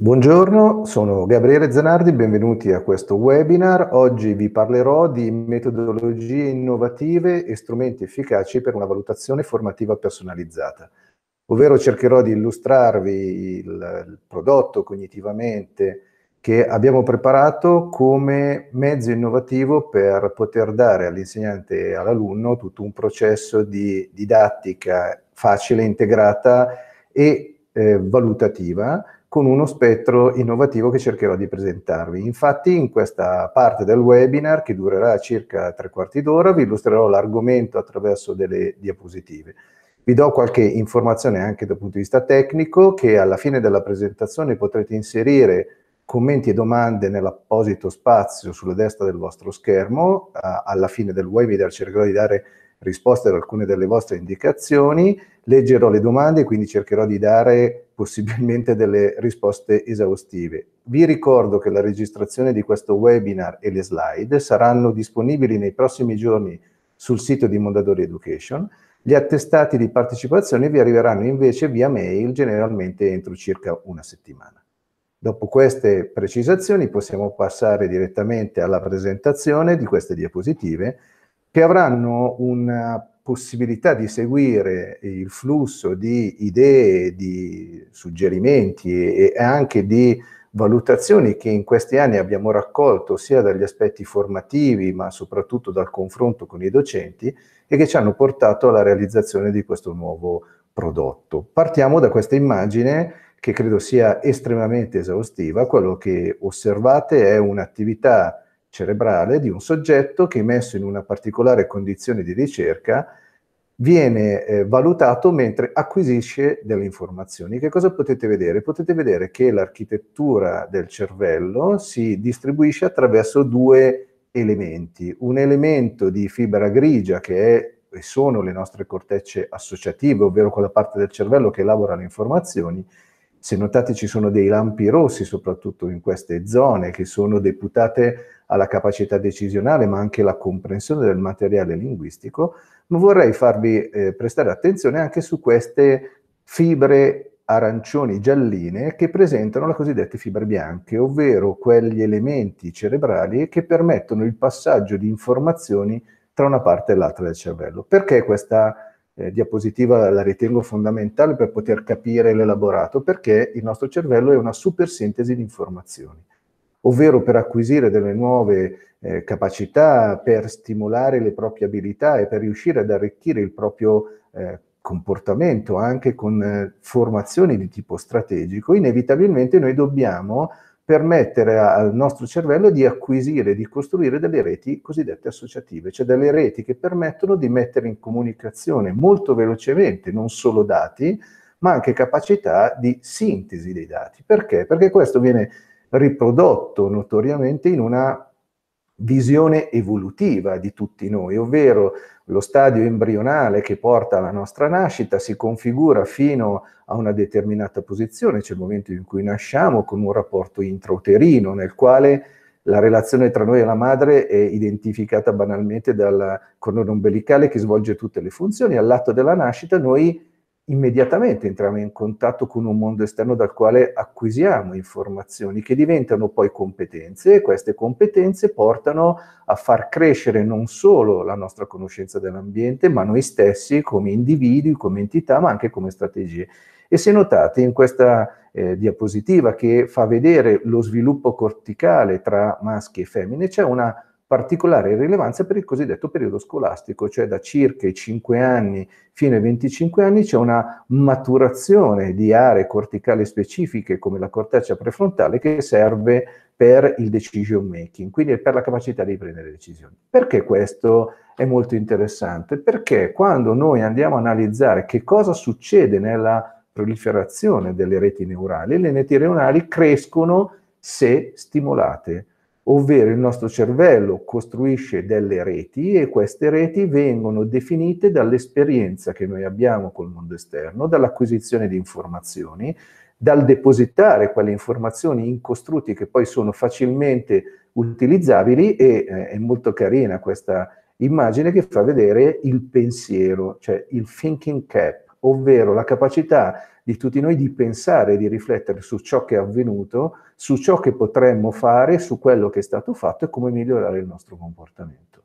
Buongiorno, sono Gabriele Zanardi, benvenuti a questo webinar. Oggi vi parlerò di metodologie innovative e strumenti efficaci per una valutazione formativa personalizzata, ovvero cercherò di illustrarvi il, prodotto cognitivamente che abbiamo preparato come mezzo innovativo per poter dare all'insegnante e all'alunno tutto un processo di didattica facile, integrata e eh, valutativa con uno spettro innovativo che cercherò di presentarvi. Infatti in questa parte del webinar, che durerà circa tre quarti d'ora, vi illustrerò l'argomento attraverso delle diapositive. Vi do qualche informazione anche dal punto di vista tecnico che alla fine della presentazione potrete inserire commenti e domande nell'apposito spazio sulla destra del vostro schermo. Alla fine del webinar cercherò di dare risposte ad alcune delle vostre indicazioni, leggerò le domande e quindi cercherò di dare possibilmente delle risposte esaustive. Vi ricordo che la registrazione di questo webinar e le slide saranno disponibili nei prossimi giorni sul sito di Mondadori Education. Gli attestati di partecipazione vi arriveranno invece via mail generalmente entro circa una settimana. Dopo queste precisazioni possiamo passare direttamente alla presentazione di queste diapositive che avranno una possibilità di seguire il flusso di idee, di suggerimenti e anche di valutazioni che in questi anni abbiamo raccolto sia dagli aspetti formativi ma soprattutto dal confronto con i docenti e che ci hanno portato alla realizzazione di questo nuovo prodotto. Partiamo da questa immagine che credo sia estremamente esaustiva, quello che osservate è un'attività cerebrale di un soggetto che messo in una particolare condizione di ricerca viene eh, valutato mentre acquisisce delle informazioni. Che cosa potete vedere? Potete vedere che l'architettura del cervello si distribuisce attraverso due elementi. Un elemento di fibra grigia che è e sono le nostre cortecce associative, ovvero quella parte del cervello che elabora le informazioni, se notate ci sono dei lampi rossi soprattutto in queste zone che sono deputate alla capacità decisionale ma anche alla comprensione del materiale linguistico, ma vorrei farvi eh, prestare attenzione anche su queste fibre arancioni gialline che presentano le cosiddette fibre bianche, ovvero quegli elementi cerebrali che permettono il passaggio di informazioni tra una parte e l'altra del cervello. Perché questa eh, diapositiva la ritengo fondamentale per poter capire l'elaborato, perché il nostro cervello è una supersintesi di informazioni, ovvero per acquisire delle nuove eh, capacità, per stimolare le proprie abilità e per riuscire ad arricchire il proprio eh, comportamento anche con eh, formazioni di tipo strategico, inevitabilmente noi dobbiamo permettere al nostro cervello di acquisire, di costruire delle reti cosiddette associative, cioè delle reti che permettono di mettere in comunicazione molto velocemente non solo dati, ma anche capacità di sintesi dei dati. Perché? Perché questo viene riprodotto notoriamente in una visione evolutiva di tutti noi, ovvero lo stadio embrionale che porta alla nostra nascita si configura fino a una determinata posizione, c'è il momento in cui nasciamo con un rapporto intrauterino nel quale la relazione tra noi e la madre è identificata banalmente dal cordone ombelicale che svolge tutte le funzioni, all'atto della nascita noi immediatamente entriamo in contatto con un mondo esterno dal quale acquisiamo informazioni che diventano poi competenze e queste competenze portano a far crescere non solo la nostra conoscenza dell'ambiente, ma noi stessi come individui, come entità, ma anche come strategie. E se notate in questa eh, diapositiva che fa vedere lo sviluppo corticale tra maschi e femmine, c'è una particolare rilevanza per il cosiddetto periodo scolastico, cioè da circa i 5 anni fino ai 25 anni c'è una maturazione di aree corticali specifiche come la corteccia prefrontale che serve per il decision making, quindi per la capacità di prendere decisioni. Perché questo è molto interessante? Perché quando noi andiamo a analizzare che cosa succede nella proliferazione delle reti neurali, le reti neurali crescono se stimolate ovvero il nostro cervello costruisce delle reti e queste reti vengono definite dall'esperienza che noi abbiamo col mondo esterno, dall'acquisizione di informazioni, dal depositare quelle informazioni in costrutti che poi sono facilmente utilizzabili e eh, è molto carina questa immagine che fa vedere il pensiero, cioè il thinking cap, ovvero la capacità di tutti noi di pensare e di riflettere su ciò che è avvenuto, su ciò che potremmo fare, su quello che è stato fatto e come migliorare il nostro comportamento.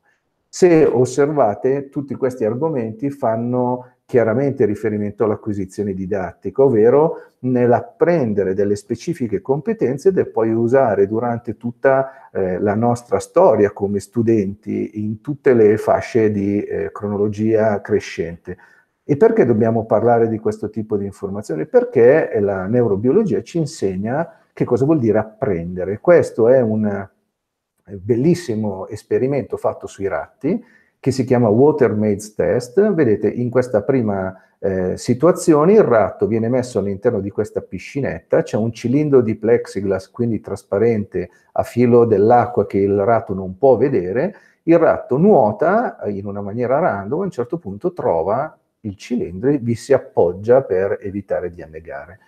Se osservate, tutti questi argomenti fanno chiaramente riferimento all'acquisizione didattica, ovvero nell'apprendere delle specifiche competenze da poi usare durante tutta eh, la nostra storia come studenti in tutte le fasce di eh, cronologia crescente. E perché dobbiamo parlare di questo tipo di informazioni? Perché la neurobiologia ci insegna che cosa vuol dire apprendere. Questo è un eh, bellissimo esperimento fatto sui ratti che si chiama Watermaid's Test. Vedete, in questa prima eh, situazione il ratto viene messo all'interno di questa piscinetta, c'è un cilindro di plexiglass, quindi trasparente, a filo dell'acqua che il ratto non può vedere. Il ratto nuota eh, in una maniera random, a un certo punto trova il cilindro vi si appoggia per evitare di annegare.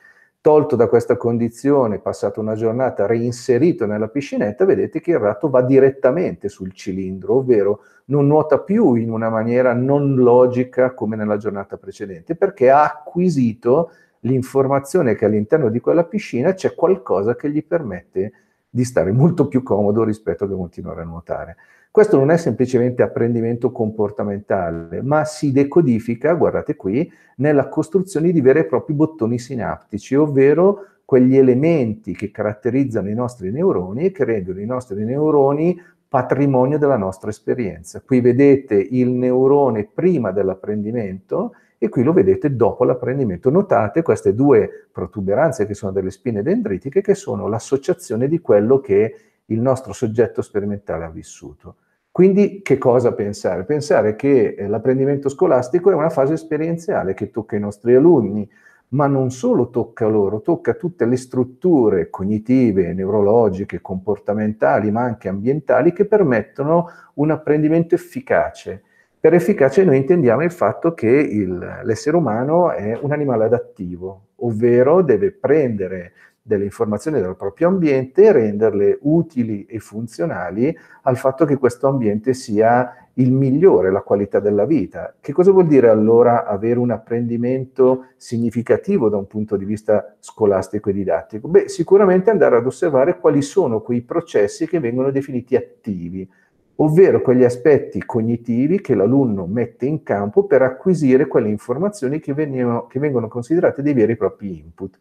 Tolto da questa condizione, passata una giornata, reinserito nella piscinetta, vedete che il ratto va direttamente sul cilindro, ovvero non nuota più in una maniera non logica come nella giornata precedente, perché ha acquisito l'informazione che all'interno di quella piscina c'è qualcosa che gli permette di stare molto più comodo rispetto a continuare a nuotare. Questo non è semplicemente apprendimento comportamentale, ma si decodifica, guardate qui, nella costruzione di veri e propri bottoni sinaptici, ovvero quegli elementi che caratterizzano i nostri neuroni e che rendono i nostri neuroni patrimonio della nostra esperienza. Qui vedete il neurone prima dell'apprendimento e qui lo vedete dopo l'apprendimento. Notate queste due protuberanze che sono delle spine dendritiche che sono l'associazione di quello che il nostro soggetto sperimentale ha vissuto. Quindi che cosa pensare? Pensare che eh, l'apprendimento scolastico è una fase esperienziale che tocca i nostri alunni, ma non solo tocca loro, tocca tutte le strutture cognitive, neurologiche, comportamentali, ma anche ambientali che permettono un apprendimento efficace per efficace noi intendiamo il fatto che l'essere umano è un animale adattivo, ovvero deve prendere delle informazioni dal proprio ambiente e renderle utili e funzionali al fatto che questo ambiente sia il migliore, la qualità della vita. Che cosa vuol dire allora avere un apprendimento significativo da un punto di vista scolastico e didattico? Beh, sicuramente andare ad osservare quali sono quei processi che vengono definiti attivi, ovvero quegli aspetti cognitivi che l'alunno mette in campo per acquisire quelle informazioni che, venivano, che vengono considerate dei veri e propri input.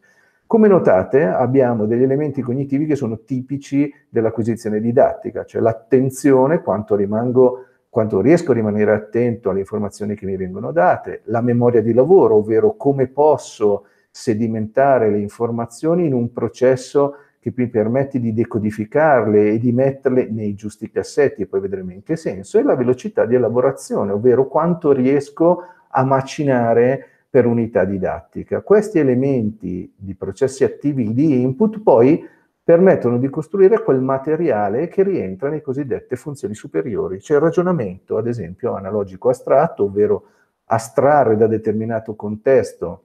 Come notate, abbiamo degli elementi cognitivi che sono tipici dell'acquisizione didattica, cioè l'attenzione, quanto, rimango, quanto riesco a rimanere attento alle informazioni che mi vengono date, la memoria di lavoro, ovvero come posso sedimentare le informazioni in un processo che mi permette di decodificarle e di metterle nei giusti cassetti, e poi vedremo in che senso, e la velocità di elaborazione, ovvero quanto riesco a macinare per unità didattica. Questi elementi di processi attivi di input poi permettono di costruire quel materiale che rientra nei cosiddette funzioni superiori, cioè il ragionamento, ad esempio, analogico astratto, ovvero astrarre da determinato contesto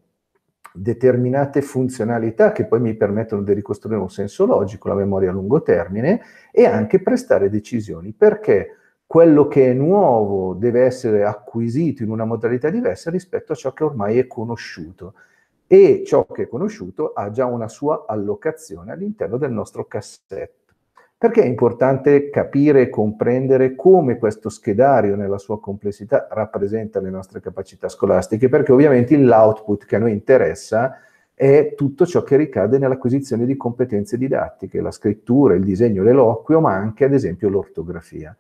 determinate funzionalità che poi mi permettono di ricostruire un senso logico, la memoria a lungo termine e anche prestare decisioni perché quello che è nuovo deve essere acquisito in una modalità diversa rispetto a ciò che ormai è conosciuto e ciò che è conosciuto ha già una sua allocazione all'interno del nostro cassetto. Perché è importante capire e comprendere come questo schedario nella sua complessità rappresenta le nostre capacità scolastiche? Perché ovviamente l'output che a noi interessa è tutto ciò che ricade nell'acquisizione di competenze didattiche, la scrittura, il disegno, l'eloquio, ma anche ad esempio l'ortografia.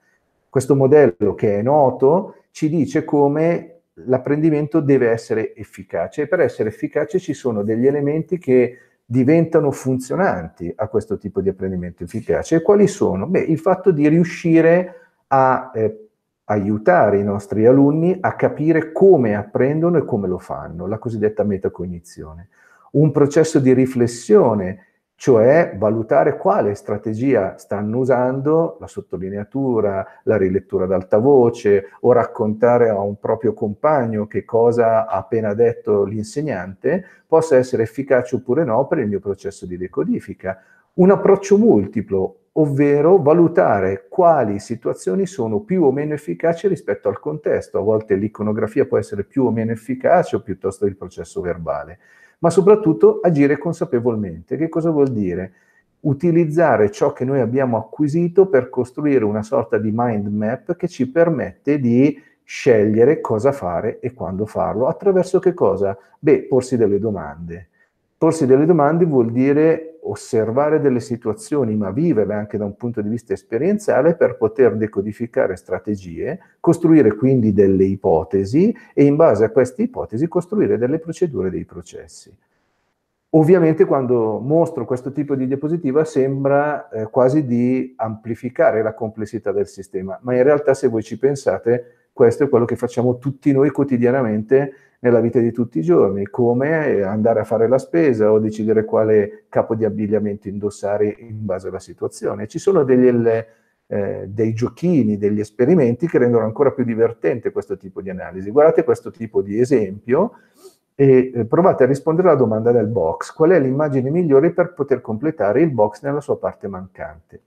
Questo modello che è noto ci dice come l'apprendimento deve essere efficace e per essere efficace ci sono degli elementi che diventano funzionanti a questo tipo di apprendimento efficace. E quali sono? Beh, il fatto di riuscire a eh, aiutare i nostri alunni a capire come apprendono e come lo fanno, la cosiddetta metacognizione. Un processo di riflessione cioè valutare quale strategia stanno usando, la sottolineatura, la rilettura ad alta voce o raccontare a un proprio compagno che cosa ha appena detto l'insegnante, possa essere efficace oppure no per il mio processo di decodifica. Un approccio multiplo, ovvero valutare quali situazioni sono più o meno efficaci rispetto al contesto. A volte l'iconografia può essere più o meno efficace o piuttosto il processo verbale ma soprattutto agire consapevolmente. Che cosa vuol dire? Utilizzare ciò che noi abbiamo acquisito per costruire una sorta di mind map che ci permette di scegliere cosa fare e quando farlo. Attraverso che cosa? Beh, porsi delle domande Porsi delle domande vuol dire osservare delle situazioni, ma viverle anche da un punto di vista esperienziale per poter decodificare strategie, costruire quindi delle ipotesi e in base a queste ipotesi costruire delle procedure, dei processi. Ovviamente quando mostro questo tipo di diapositiva sembra eh, quasi di amplificare la complessità del sistema, ma in realtà se voi ci pensate questo è quello che facciamo tutti noi quotidianamente nella vita di tutti i giorni, come eh, andare a fare la spesa o decidere quale capo di abbigliamento indossare in base alla situazione. Ci sono degli, eh, dei giochini, degli esperimenti che rendono ancora più divertente questo tipo di analisi. Guardate questo tipo di esempio e eh, provate a rispondere alla domanda del box. Qual è l'immagine migliore per poter completare il box nella sua parte mancante?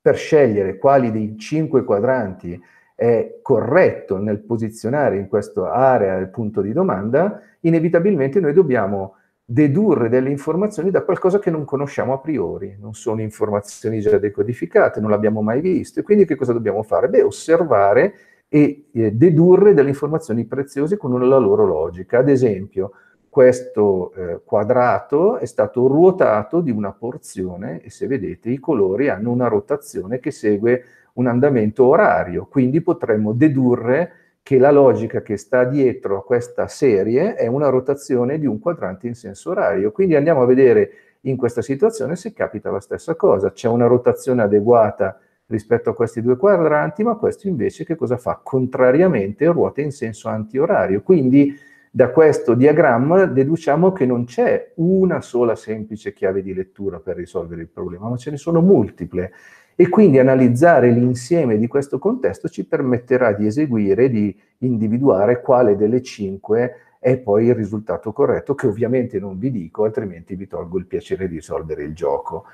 Per scegliere quali dei cinque quadranti è corretto nel posizionare in questa area il punto di domanda, inevitabilmente noi dobbiamo dedurre delle informazioni da qualcosa che non conosciamo a priori, non sono informazioni già decodificate, non l'abbiamo mai visto. E quindi che cosa dobbiamo fare? Beh, osservare e eh, dedurre delle informazioni preziose con la loro logica. Ad esempio, questo eh, quadrato è stato ruotato di una porzione e se vedete i colori hanno una rotazione che segue un andamento orario, quindi potremmo dedurre che la logica che sta dietro a questa serie è una rotazione di un quadrante in senso orario. Quindi andiamo a vedere in questa situazione se capita la stessa cosa. C'è una rotazione adeguata rispetto a questi due quadranti, ma questo invece che cosa fa? Contrariamente ruota in senso antiorario. Quindi da questo diagramma deduciamo che non c'è una sola semplice chiave di lettura per risolvere il problema, ma ce ne sono multiple e quindi analizzare l'insieme di questo contesto ci permetterà di eseguire, di individuare quale delle cinque è poi il risultato corretto, che ovviamente non vi dico, altrimenti vi tolgo il piacere di risolvere il gioco.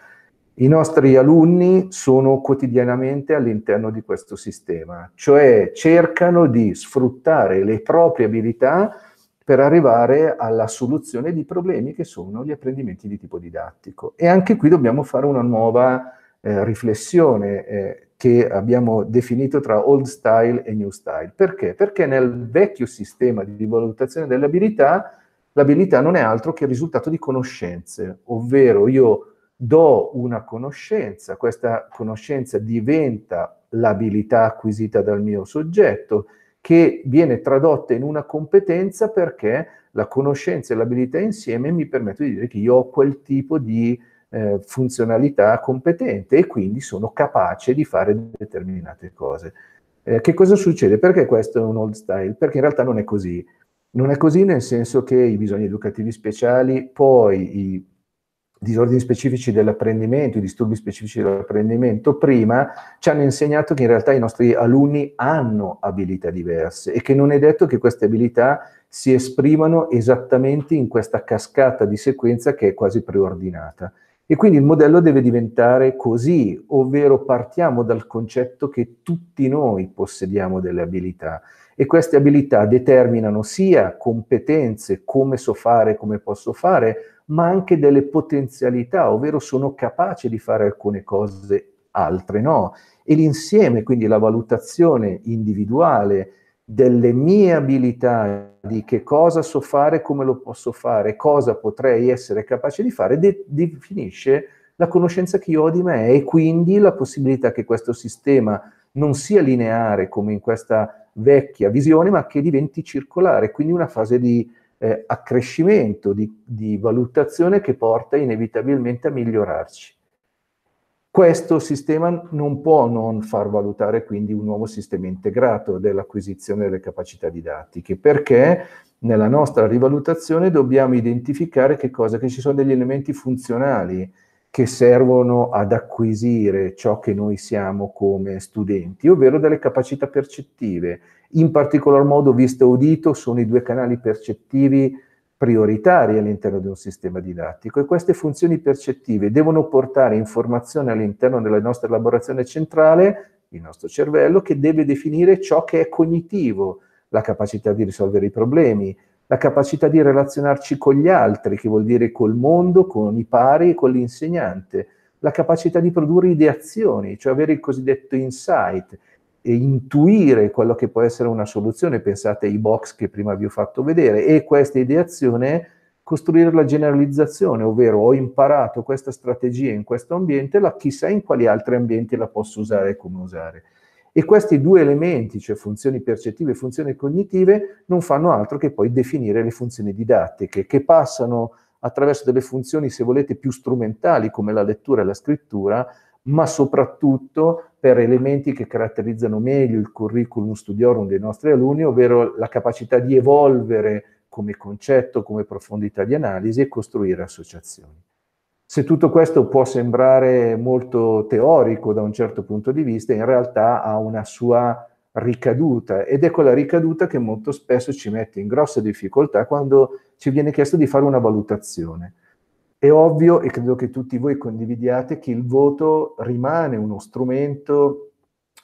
I nostri alunni sono quotidianamente all'interno di questo sistema, cioè cercano di sfruttare le proprie abilità per arrivare alla soluzione di problemi che sono gli apprendimenti di tipo didattico. E anche qui dobbiamo fare una nuova eh, riflessione eh, che abbiamo definito tra old style e new style. Perché? Perché nel vecchio sistema di valutazione delle abilità, l'abilità non è altro che il risultato di conoscenze, ovvero io do una conoscenza, questa conoscenza diventa l'abilità acquisita dal mio soggetto che viene tradotta in una competenza perché la conoscenza e l'abilità insieme mi permettono di dire che io ho quel tipo di eh, funzionalità competente e quindi sono capace di fare determinate cose. Eh, che cosa succede? Perché questo è un old style? Perché in realtà non è così. Non è così nel senso che i bisogni educativi speciali, poi i disordini specifici dell'apprendimento, i disturbi specifici dell'apprendimento, prima ci hanno insegnato che in realtà i nostri alunni hanno abilità diverse e che non è detto che queste abilità si esprimano esattamente in questa cascata di sequenza che è quasi preordinata. E quindi il modello deve diventare così, ovvero partiamo dal concetto che tutti noi possediamo delle abilità e queste abilità determinano sia competenze, come so fare, come posso fare, ma anche delle potenzialità, ovvero sono capace di fare alcune cose, altre no. E l'insieme, quindi la valutazione individuale, delle mie abilità, di che cosa so fare, come lo posso fare, cosa potrei essere capace di fare, de- definisce la conoscenza che io ho di me e quindi la possibilità che questo sistema non sia lineare come in questa vecchia visione, ma che diventi circolare, quindi una fase di eh, accrescimento, di, di valutazione che porta inevitabilmente a migliorarci. Questo sistema non può non far valutare quindi un nuovo sistema integrato dell'acquisizione delle capacità didattiche, perché nella nostra rivalutazione dobbiamo identificare che cosa? Che ci sono degli elementi funzionali che servono ad acquisire ciò che noi siamo come studenti, ovvero delle capacità percettive. In particolar modo, visto e udito, sono i due canali percettivi prioritarie all'interno di un sistema didattico e queste funzioni percettive devono portare informazione all'interno della nostra elaborazione centrale, il nostro cervello, che deve definire ciò che è cognitivo, la capacità di risolvere i problemi, la capacità di relazionarci con gli altri, che vuol dire col mondo, con i pari e con l'insegnante, la capacità di produrre ideazioni, cioè avere il cosiddetto insight, e intuire quello che può essere una soluzione, pensate ai box che prima vi ho fatto vedere, e questa ideazione costruire la generalizzazione, ovvero ho imparato questa strategia in questo ambiente, la chissà in quali altri ambienti la posso usare e come usare. E questi due elementi, cioè funzioni percettive e funzioni cognitive, non fanno altro che poi definire le funzioni didattiche, che passano attraverso delle funzioni, se volete, più strumentali, come la lettura e la scrittura, ma soprattutto per elementi che caratterizzano meglio il curriculum studiorum dei nostri alunni, ovvero la capacità di evolvere come concetto, come profondità di analisi e costruire associazioni. Se tutto questo può sembrare molto teorico da un certo punto di vista, in realtà ha una sua ricaduta ed è quella ricaduta che molto spesso ci mette in grosse difficoltà quando ci viene chiesto di fare una valutazione. È ovvio, e credo che tutti voi condividiate, che il voto rimane uno strumento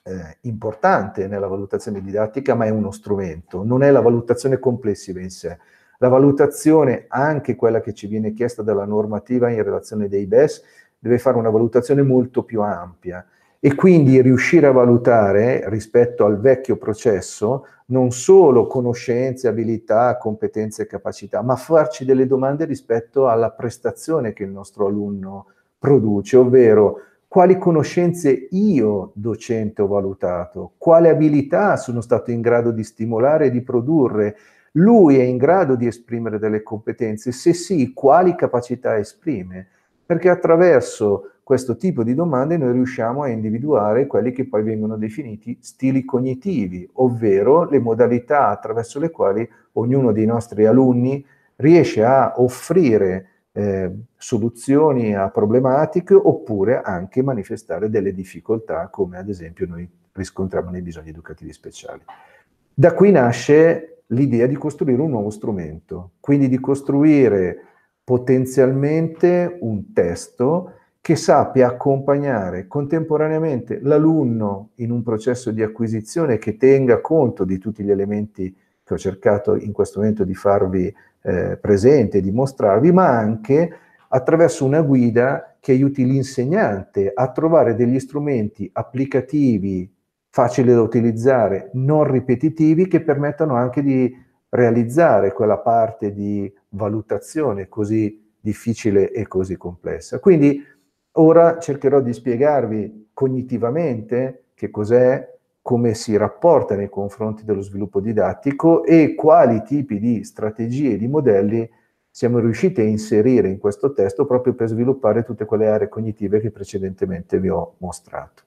eh, importante nella valutazione didattica, ma è uno strumento, non è la valutazione complessiva in sé. La valutazione, anche quella che ci viene chiesta dalla normativa in relazione dei BES, deve fare una valutazione molto più ampia e quindi riuscire a valutare rispetto al vecchio processo non solo conoscenze, abilità, competenze e capacità, ma farci delle domande rispetto alla prestazione che il nostro alunno produce, ovvero quali conoscenze io docente ho valutato, quale abilità sono stato in grado di stimolare e di produrre, lui è in grado di esprimere delle competenze, se sì, quali capacità esprime, perché attraverso questo tipo di domande noi riusciamo a individuare quelli che poi vengono definiti stili cognitivi, ovvero le modalità attraverso le quali ognuno dei nostri alunni riesce a offrire eh, soluzioni a problematiche oppure anche manifestare delle difficoltà come ad esempio noi riscontriamo nei bisogni educativi speciali. Da qui nasce l'idea di costruire un nuovo strumento, quindi di costruire potenzialmente un testo che sappia accompagnare contemporaneamente l'alunno in un processo di acquisizione che tenga conto di tutti gli elementi che ho cercato in questo momento di farvi eh, presente, di mostrarvi, ma anche attraverso una guida che aiuti l'insegnante a trovare degli strumenti applicativi, facili da utilizzare, non ripetitivi, che permettano anche di realizzare quella parte di valutazione così difficile e così complessa. Quindi Ora cercherò di spiegarvi cognitivamente che cos'è, come si rapporta nei confronti dello sviluppo didattico e quali tipi di strategie e di modelli siamo riusciti a inserire in questo testo proprio per sviluppare tutte quelle aree cognitive che precedentemente vi ho mostrato.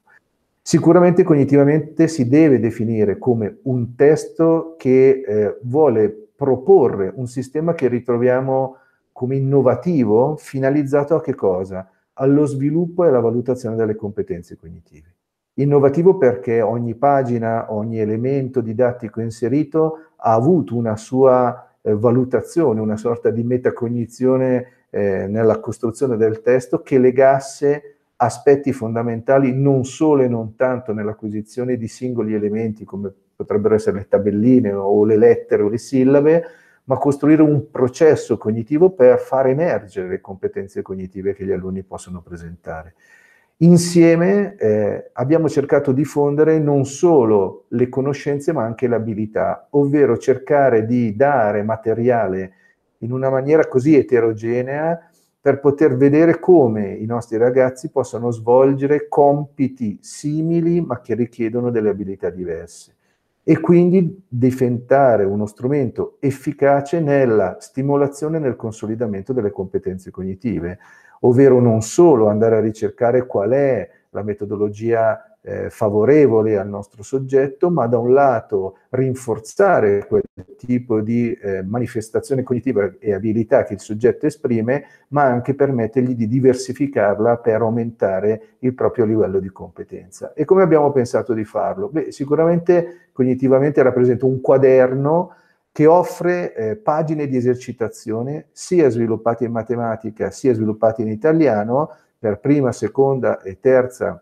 Sicuramente cognitivamente si deve definire come un testo che eh, vuole proporre un sistema che ritroviamo come innovativo, finalizzato a che cosa? allo sviluppo e alla valutazione delle competenze cognitive. Innovativo perché ogni pagina, ogni elemento didattico inserito ha avuto una sua eh, valutazione, una sorta di metacognizione eh, nella costruzione del testo che legasse aspetti fondamentali non solo e non tanto nell'acquisizione di singoli elementi come potrebbero essere le tabelline o le lettere o le sillabe, ma costruire un processo cognitivo per far emergere le competenze cognitive che gli alunni possono presentare. Insieme eh, abbiamo cercato di fondere non solo le conoscenze ma anche l'abilità, ovvero cercare di dare materiale in una maniera così eterogenea per poter vedere come i nostri ragazzi possono svolgere compiti simili ma che richiedono delle abilità diverse e quindi diventare uno strumento efficace nella stimolazione e nel consolidamento delle competenze cognitive, ovvero non solo andare a ricercare qual è la metodologia eh, favorevole al nostro soggetto, ma da un lato rinforzare quel tipo di eh, manifestazione cognitiva e abilità che il soggetto esprime, ma anche permettergli di diversificarla per aumentare il proprio livello di competenza. E come abbiamo pensato di farlo? Beh, sicuramente cognitivamente rappresenta un quaderno che offre eh, pagine di esercitazione sia sviluppate in matematica sia sviluppate in italiano per prima, seconda e terza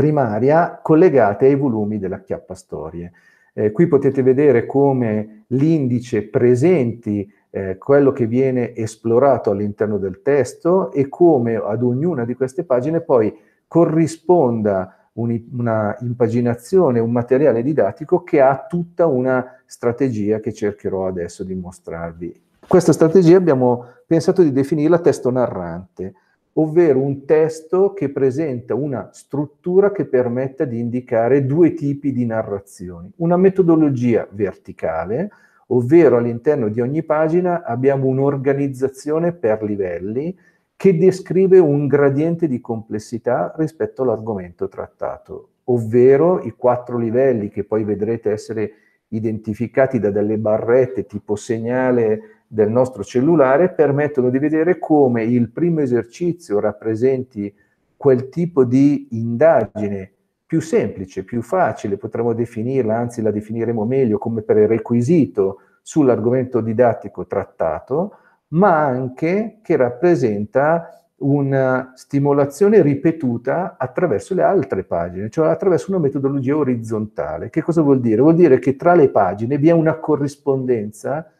primaria collegate ai volumi della chiappa storie. Eh, qui potete vedere come l'indice presenti eh, quello che viene esplorato all'interno del testo e come ad ognuna di queste pagine poi corrisponda un, una impaginazione, un materiale didattico che ha tutta una strategia che cercherò adesso di mostrarvi. Questa strategia abbiamo pensato di definirla testo narrante ovvero un testo che presenta una struttura che permetta di indicare due tipi di narrazioni. Una metodologia verticale, ovvero all'interno di ogni pagina abbiamo un'organizzazione per livelli che descrive un gradiente di complessità rispetto all'argomento trattato, ovvero i quattro livelli che poi vedrete essere identificati da delle barrette tipo segnale del nostro cellulare permettono di vedere come il primo esercizio rappresenti quel tipo di indagine più semplice, più facile, potremmo definirla, anzi la definiremo meglio come prerequisito sull'argomento didattico trattato, ma anche che rappresenta una stimolazione ripetuta attraverso le altre pagine, cioè attraverso una metodologia orizzontale. Che cosa vuol dire? Vuol dire che tra le pagine vi è una corrispondenza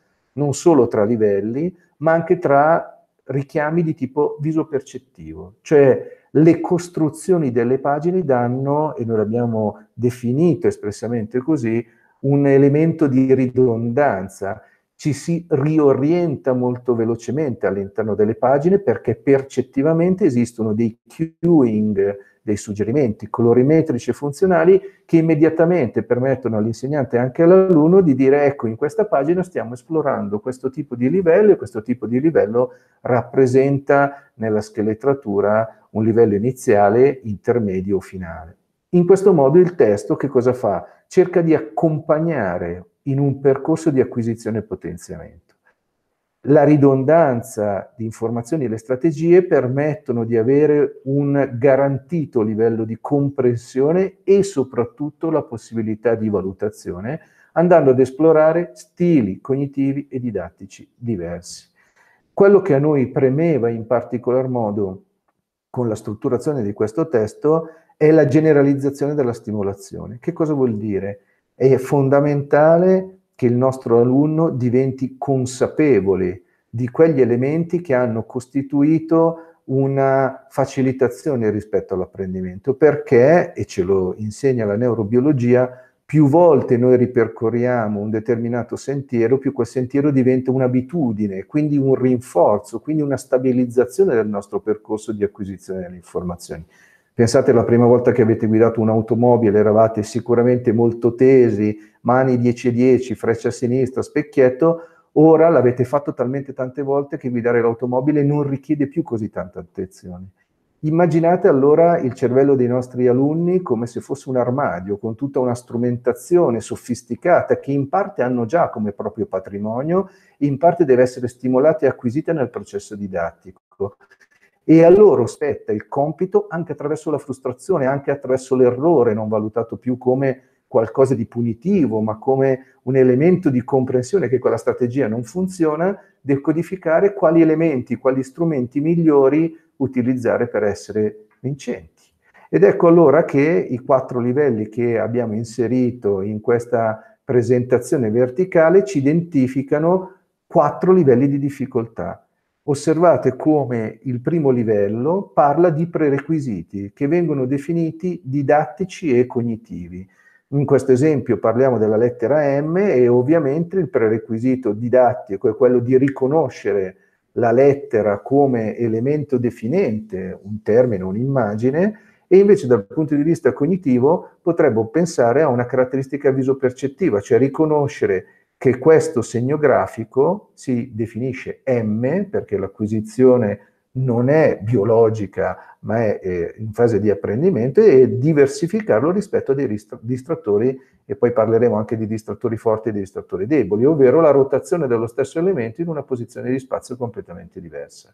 non solo tra livelli, ma anche tra richiami di tipo visopercettivo, cioè le costruzioni delle pagine danno, e noi l'abbiamo definito espressamente così, un elemento di ridondanza ci si riorienta molto velocemente all'interno delle pagine perché percettivamente esistono dei queuing, dei suggerimenti colorimetrici e funzionali che immediatamente permettono all'insegnante e anche all'alunno di dire ecco in questa pagina stiamo esplorando questo tipo di livello e questo tipo di livello rappresenta nella scheletratura un livello iniziale, intermedio o finale. In questo modo il testo che cosa fa? Cerca di accompagnare in un percorso di acquisizione e potenziamento. La ridondanza di informazioni e le strategie permettono di avere un garantito livello di comprensione e soprattutto la possibilità di valutazione, andando ad esplorare stili cognitivi e didattici diversi. Quello che a noi premeva in particolar modo con la strutturazione di questo testo è la generalizzazione della stimolazione. Che cosa vuol dire? è fondamentale che il nostro alunno diventi consapevole di quegli elementi che hanno costituito una facilitazione rispetto all'apprendimento, perché, e ce lo insegna la neurobiologia, più volte noi ripercorriamo un determinato sentiero, più quel sentiero diventa un'abitudine, quindi un rinforzo, quindi una stabilizzazione del nostro percorso di acquisizione delle informazioni. Pensate la prima volta che avete guidato un'automobile, eravate sicuramente molto tesi, mani 10-10, freccia a sinistra, specchietto, ora l'avete fatto talmente tante volte che guidare l'automobile non richiede più così tanta attenzione. Immaginate allora il cervello dei nostri alunni come se fosse un armadio con tutta una strumentazione sofisticata che in parte hanno già come proprio patrimonio in parte deve essere stimolata e acquisita nel processo didattico e a loro spetta il compito, anche attraverso la frustrazione, anche attraverso l'errore, non valutato più come qualcosa di punitivo, ma come un elemento di comprensione che quella strategia non funziona, decodificare quali elementi, quali strumenti migliori utilizzare per essere vincenti. Ed ecco allora che i quattro livelli che abbiamo inserito in questa presentazione verticale ci identificano quattro livelli di difficoltà osservate come il primo livello parla di prerequisiti che vengono definiti didattici e cognitivi. In questo esempio parliamo della lettera M e ovviamente il prerequisito didattico è quello di riconoscere la lettera come elemento definente, un termine, un'immagine, e invece dal punto di vista cognitivo potremmo pensare a una caratteristica visopercettiva, cioè riconoscere che questo segno grafico si definisce M, perché l'acquisizione non è biologica, ma è eh, in fase di apprendimento, e diversificarlo rispetto a dei distrattori, e poi parleremo anche di distrattori forti e di distrattori deboli, ovvero la rotazione dello stesso elemento in una posizione di spazio completamente diversa.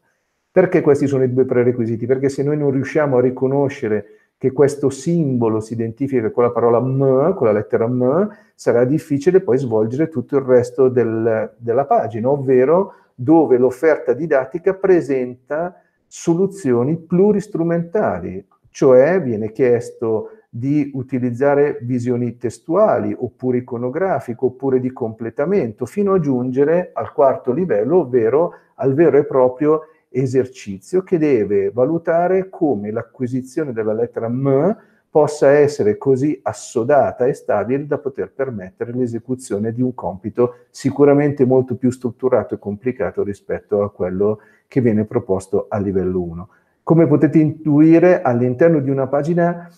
Perché questi sono i due prerequisiti? Perché se noi non riusciamo a riconoscere che questo simbolo si identifica con la parola M, con la lettera M, sarà difficile poi svolgere tutto il resto del, della pagina, ovvero dove l'offerta didattica presenta soluzioni pluristrumentali, cioè viene chiesto di utilizzare visioni testuali oppure iconografiche oppure di completamento fino a giungere al quarto livello, ovvero al vero e proprio esercizio che deve valutare come l'acquisizione della lettera M possa essere così assodata e stabile da poter permettere l'esecuzione di un compito sicuramente molto più strutturato e complicato rispetto a quello che viene proposto a livello 1. Come potete intuire, all'interno di una pagina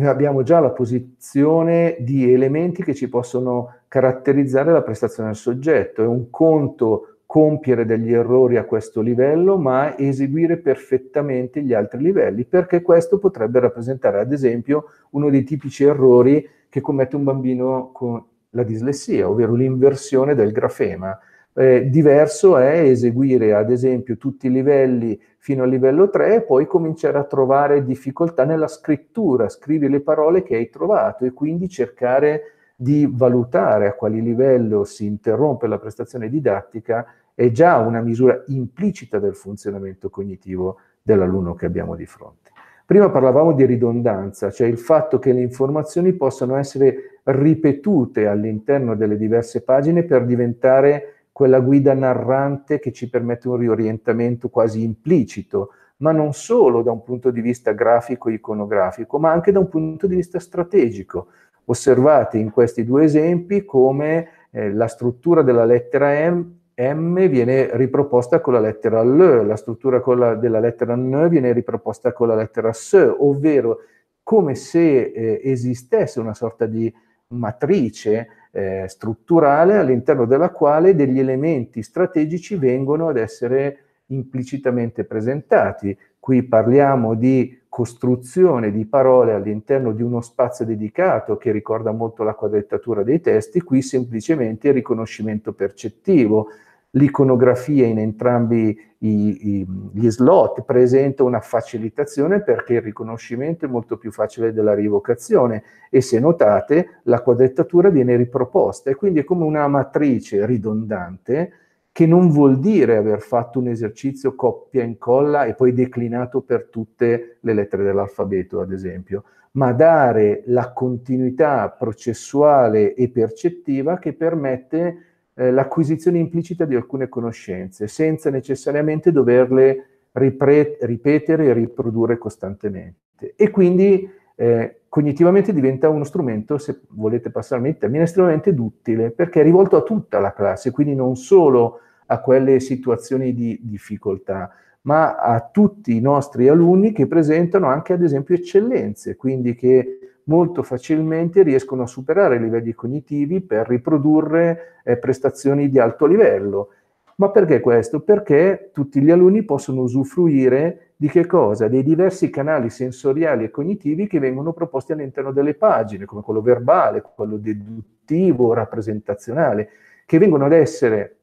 abbiamo già la posizione di elementi che ci possono caratterizzare la prestazione del soggetto. È un conto compiere degli errori a questo livello, ma eseguire perfettamente gli altri livelli, perché questo potrebbe rappresentare, ad esempio, uno dei tipici errori che commette un bambino con la dislessia, ovvero l'inversione del grafema. Eh, diverso è eseguire ad esempio tutti i livelli fino al livello 3 e poi cominciare a trovare difficoltà nella scrittura, scrivi le parole che hai trovato e quindi cercare di valutare a quale livello si interrompe la prestazione didattica è già una misura implicita del funzionamento cognitivo dell'alunno che abbiamo di fronte. Prima parlavamo di ridondanza, cioè il fatto che le informazioni possano essere ripetute all'interno delle diverse pagine per diventare quella guida narrante che ci permette un riorientamento quasi implicito, ma non solo da un punto di vista grafico e iconografico, ma anche da un punto di vista strategico. Osservate in questi due esempi come eh, la struttura della lettera M M viene riproposta con la lettera L, la struttura la, della lettera N viene riproposta con la lettera S, ovvero come se eh, esistesse una sorta di matrice eh, strutturale all'interno della quale degli elementi strategici vengono ad essere implicitamente presentati. Qui parliamo di costruzione di parole all'interno di uno spazio dedicato che ricorda molto la quadrettatura dei testi, qui semplicemente il riconoscimento percettivo, l'iconografia in entrambi i, i, gli slot presenta una facilitazione perché il riconoscimento è molto più facile della rievocazione e se notate la quadrettatura viene riproposta e quindi è come una matrice ridondante che non vuol dire aver fatto un esercizio coppia e incolla e poi declinato per tutte le lettere dell'alfabeto, ad esempio, ma dare la continuità processuale e percettiva che permette eh, l'acquisizione implicita di alcune conoscenze, senza necessariamente doverle ripre- ripetere e riprodurre costantemente. E quindi eh, cognitivamente diventa uno strumento, se volete passarmi il termine, estremamente duttile, perché è rivolto a tutta la classe, quindi non solo a quelle situazioni di difficoltà, ma a tutti i nostri alunni che presentano anche, ad esempio, eccellenze, quindi che molto facilmente riescono a superare i livelli cognitivi per riprodurre eh, prestazioni di alto livello. Ma perché questo? Perché tutti gli alunni possono usufruire di che cosa? Dei diversi canali sensoriali e cognitivi che vengono proposti all'interno delle pagine, come quello verbale, quello deduttivo, rappresentazionale, che vengono ad essere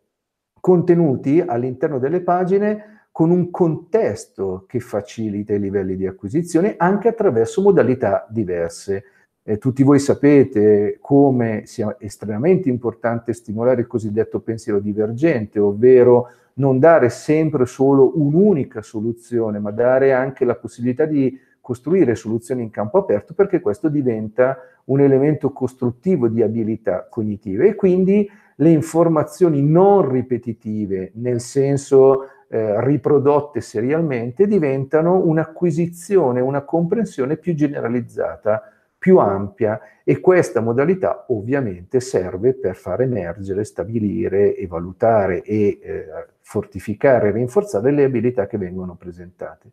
contenuti all'interno delle pagine con un contesto che facilita i livelli di acquisizione anche attraverso modalità diverse. Eh, tutti voi sapete come sia estremamente importante stimolare il cosiddetto pensiero divergente, ovvero non dare sempre solo un'unica soluzione, ma dare anche la possibilità di costruire soluzioni in campo aperto perché questo diventa un elemento costruttivo di abilità cognitive e quindi le informazioni non ripetitive, nel senso eh, riprodotte serialmente, diventano un'acquisizione, una comprensione più generalizzata più ampia e questa modalità ovviamente serve per far emergere, stabilire e valutare e eh, fortificare e rinforzare le abilità che vengono presentate.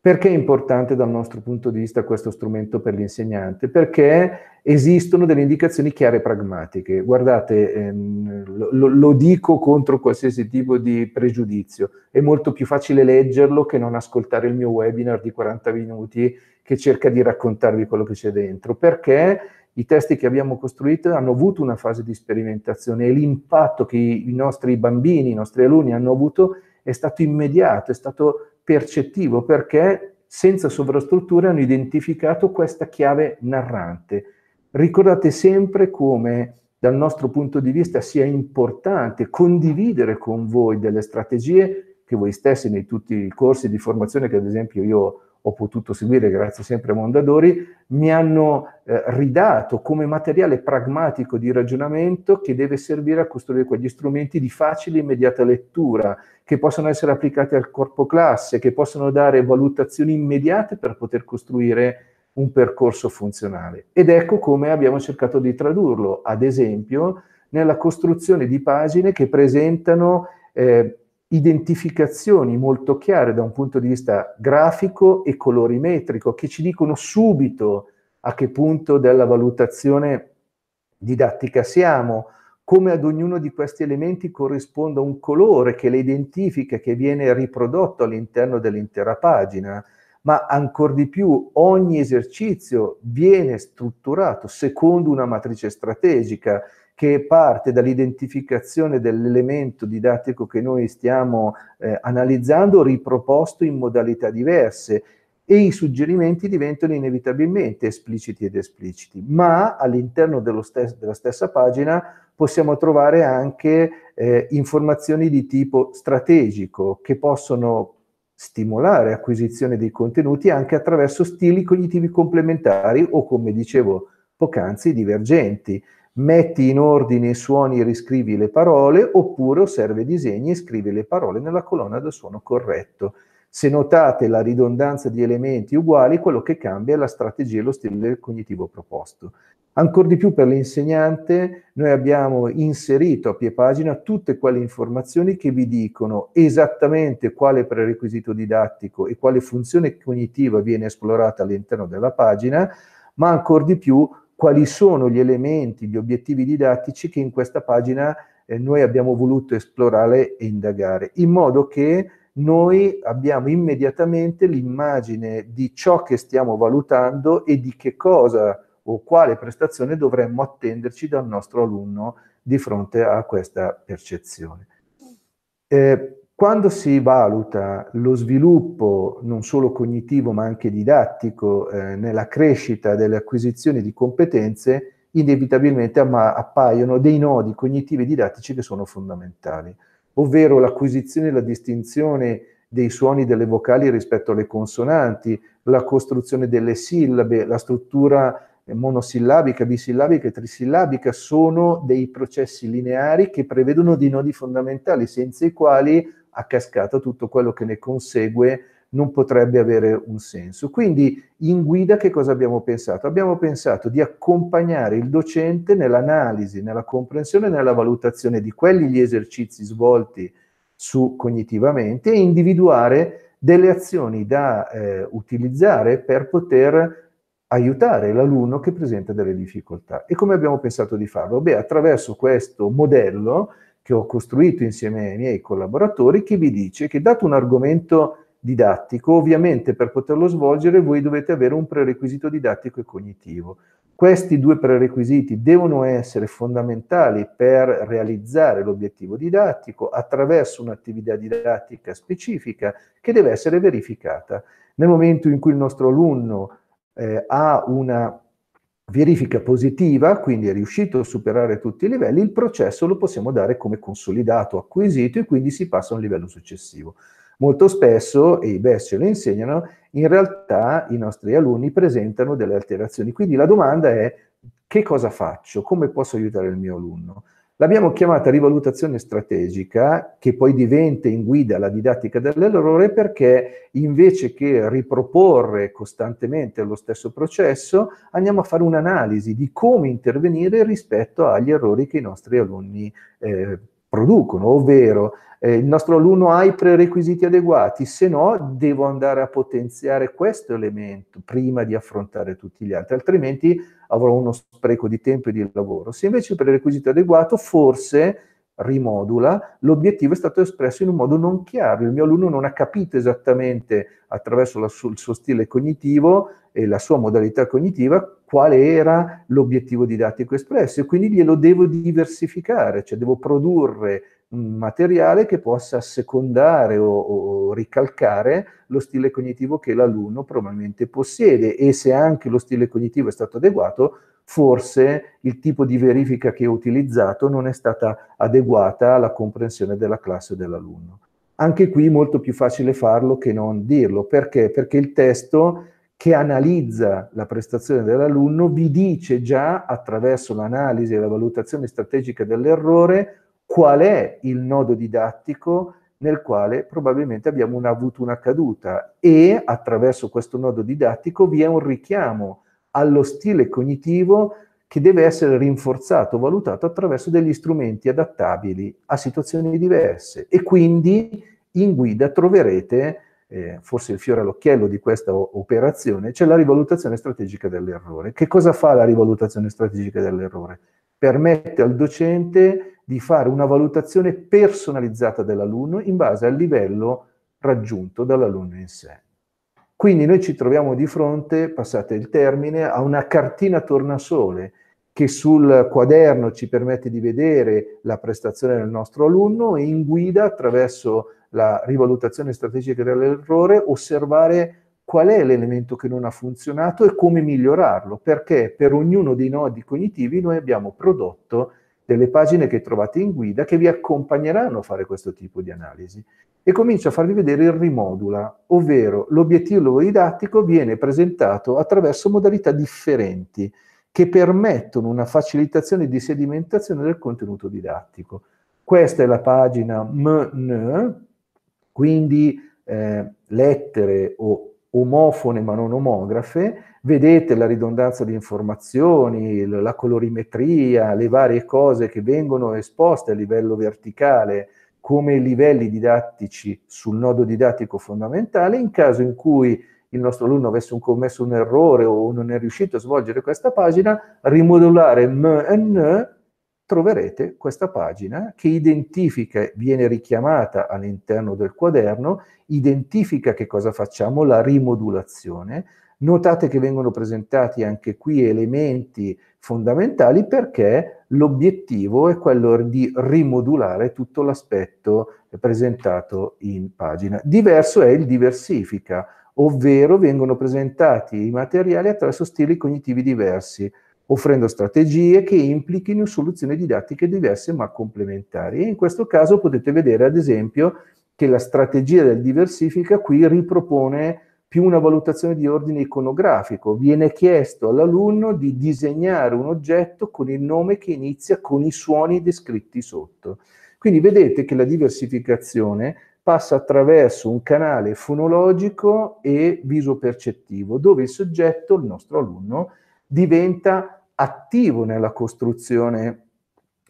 Perché è importante dal nostro punto di vista questo strumento per l'insegnante? Perché esistono delle indicazioni chiare e pragmatiche. Guardate, ehm, lo, lo, dico contro qualsiasi tipo di pregiudizio. È molto più facile leggerlo che non ascoltare il mio webinar di 40 minuti che cerca di raccontarvi quello che c'è dentro, perché i testi che abbiamo costruito hanno avuto una fase di sperimentazione e l'impatto che i nostri bambini, i nostri alunni hanno avuto è stato immediato, è stato percettivo, perché senza sovrastrutture hanno identificato questa chiave narrante. Ricordate sempre come dal nostro punto di vista sia importante condividere con voi delle strategie che voi stessi nei tutti i corsi di formazione che ad esempio io ho ho potuto seguire grazie sempre a Mondadori, mi hanno eh, ridato come materiale pragmatico di ragionamento che deve servire a costruire quegli strumenti di facile e immediata lettura, che possono essere applicati al corpo classe, che possono dare valutazioni immediate per poter costruire un percorso funzionale. Ed ecco come abbiamo cercato di tradurlo, ad esempio, nella costruzione di pagine che presentano eh, identificazioni molto chiare da un punto di vista grafico e colorimetrico che ci dicono subito a che punto della valutazione didattica siamo, come ad ognuno di questi elementi corrisponda un colore che le identifica, che viene riprodotto all'interno dell'intera pagina, ma ancor di più ogni esercizio viene strutturato secondo una matrice strategica che parte dall'identificazione dell'elemento didattico che noi stiamo eh, analizzando riproposto in modalità diverse e i suggerimenti diventano inevitabilmente espliciti ed espliciti, ma all'interno stes- della stessa pagina possiamo trovare anche eh, informazioni di tipo strategico che possono stimolare acquisizione dei contenuti anche attraverso stili cognitivi complementari o, come dicevo poc'anzi, divergenti metti in ordine i suoni e riscrivi le parole, oppure osserva i disegni e scrivi le parole nella colonna del suono corretto. Se notate la ridondanza di elementi uguali, quello che cambia è la strategia e lo stile cognitivo proposto. Ancora di più per l'insegnante, noi abbiamo inserito a pie pagina tutte quelle informazioni che vi dicono esattamente quale prerequisito didattico e quale funzione cognitiva viene esplorata all'interno della pagina, ma ancora di più quali sono gli elementi, gli obiettivi didattici che in questa pagina eh, noi abbiamo voluto esplorare e indagare, in modo che noi abbiamo immediatamente l'immagine di ciò che stiamo valutando e di che cosa o quale prestazione dovremmo attenderci dal nostro alunno di fronte a questa percezione. Eh, quando si valuta lo sviluppo non solo cognitivo ma anche didattico eh, nella crescita delle acquisizioni di competenze, inevitabilmente appaiono dei nodi cognitivi e didattici che sono fondamentali, ovvero l'acquisizione e la distinzione dei suoni delle vocali rispetto alle consonanti, la costruzione delle sillabe, la struttura monosillabica, bisillabica e trisillabica sono dei processi lineari che prevedono dei nodi fondamentali senza i quali a cascata tutto quello che ne consegue non potrebbe avere un senso. Quindi in guida che cosa abbiamo pensato? Abbiamo pensato di accompagnare il docente nell'analisi, nella comprensione nella valutazione di quelli gli esercizi svolti su cognitivamente e individuare delle azioni da eh, utilizzare per poter aiutare l'alunno che presenta delle difficoltà. E come abbiamo pensato di farlo? Beh, attraverso questo modello che ho costruito insieme ai miei collaboratori che vi dice che dato un argomento didattico, ovviamente per poterlo svolgere voi dovete avere un prerequisito didattico e cognitivo. Questi due prerequisiti devono essere fondamentali per realizzare l'obiettivo didattico attraverso un'attività didattica specifica che deve essere verificata. Nel momento in cui il nostro alunno eh, ha una verifica positiva, quindi è riuscito a superare tutti i livelli, il processo lo possiamo dare come consolidato, acquisito e quindi si passa a un livello successivo. Molto spesso, e i BES ce lo insegnano, in realtà i nostri alunni presentano delle alterazioni. Quindi la domanda è che cosa faccio? Come posso aiutare il mio alunno? L'abbiamo chiamata rivalutazione strategica, che poi diventa in guida la didattica dell'errore, perché invece che riproporre costantemente lo stesso processo, andiamo a fare un'analisi di come intervenire rispetto agli errori che i nostri alunni eh, producono, ovvero eh, il nostro alunno ha i prerequisiti adeguati, se no devo andare a potenziare questo elemento prima di affrontare tutti gli altri, altrimenti avrò uno spreco di tempo e di lavoro. Se invece il prerequisito è adeguato, forse rimodula, l'obiettivo è stato espresso in un modo non chiaro, il mio alunno non ha capito esattamente attraverso la, il suo stile cognitivo e la sua modalità cognitiva qual era l'obiettivo didattico espresso e quindi glielo devo diversificare, cioè devo produrre materiale che possa secondare o, o, ricalcare lo stile cognitivo che l'alunno probabilmente possiede e se anche lo stile cognitivo è stato adeguato, forse il tipo di verifica che ho utilizzato non è stata adeguata alla comprensione della classe o dell'alunno. Anche qui molto più facile farlo che non dirlo, perché? Perché il testo che analizza la prestazione dell'alunno vi dice già attraverso l'analisi e la valutazione strategica dell'errore qual è il nodo didattico nel quale probabilmente abbiamo una, avuto una caduta e attraverso questo nodo didattico vi è un richiamo allo stile cognitivo che deve essere rinforzato, valutato attraverso degli strumenti adattabili a situazioni diverse e quindi in guida troverete eh, forse il fiore all'occhiello di questa operazione, c'è cioè la rivalutazione strategica dell'errore. Che cosa fa la rivalutazione strategica dell'errore? Permette al docente di fare una valutazione personalizzata dell'alunno in base al livello raggiunto dall'alunno in sé. Quindi noi ci troviamo di fronte, passate il termine, a una cartina tornasole che sul quaderno ci permette di vedere la prestazione del nostro alunno e in guida attraverso la rivalutazione strategica dell'errore osservare qual è l'elemento che non ha funzionato e come migliorarlo, perché per ognuno dei nodi cognitivi noi abbiamo prodotto delle pagine che trovate in guida che vi accompagneranno a fare questo tipo di analisi e comincio a farvi vedere il rimodula, ovvero l'obiettivo didattico viene presentato attraverso modalità differenti che permettono una facilitazione di sedimentazione del contenuto didattico. Questa è la pagina MN, quindi eh, lettere o omofone ma non omografe, vedete la ridondanza di informazioni, la colorimetria, le varie cose che vengono esposte a livello verticale come livelli didattici sul nodo didattico fondamentale, in caso in cui il nostro alunno avesse commesso un errore o non è riuscito a svolgere questa pagina, rimodulare M e N troverete questa pagina che identifica, viene richiamata all'interno del quaderno, identifica che cosa facciamo, la rimodulazione. Notate che vengono presentati anche qui elementi fondamentali perché l'obiettivo è quello di rimodulare tutto l'aspetto presentato in pagina. Diverso è il diversifica, ovvero vengono presentati i materiali attraverso stili cognitivi diversi, offrendo strategie che implichino soluzioni didattiche diverse ma complementari. E in questo caso potete vedere, ad esempio, che la strategia del diversifica qui ripropone più una valutazione di ordine iconografico. Viene chiesto all'alunno di disegnare un oggetto con il nome che inizia con i suoni descritti sotto. Quindi vedete che la diversificazione passa attraverso un canale fonologico e visopercettivo, dove il soggetto, il nostro alunno, diventa attivo nella costruzione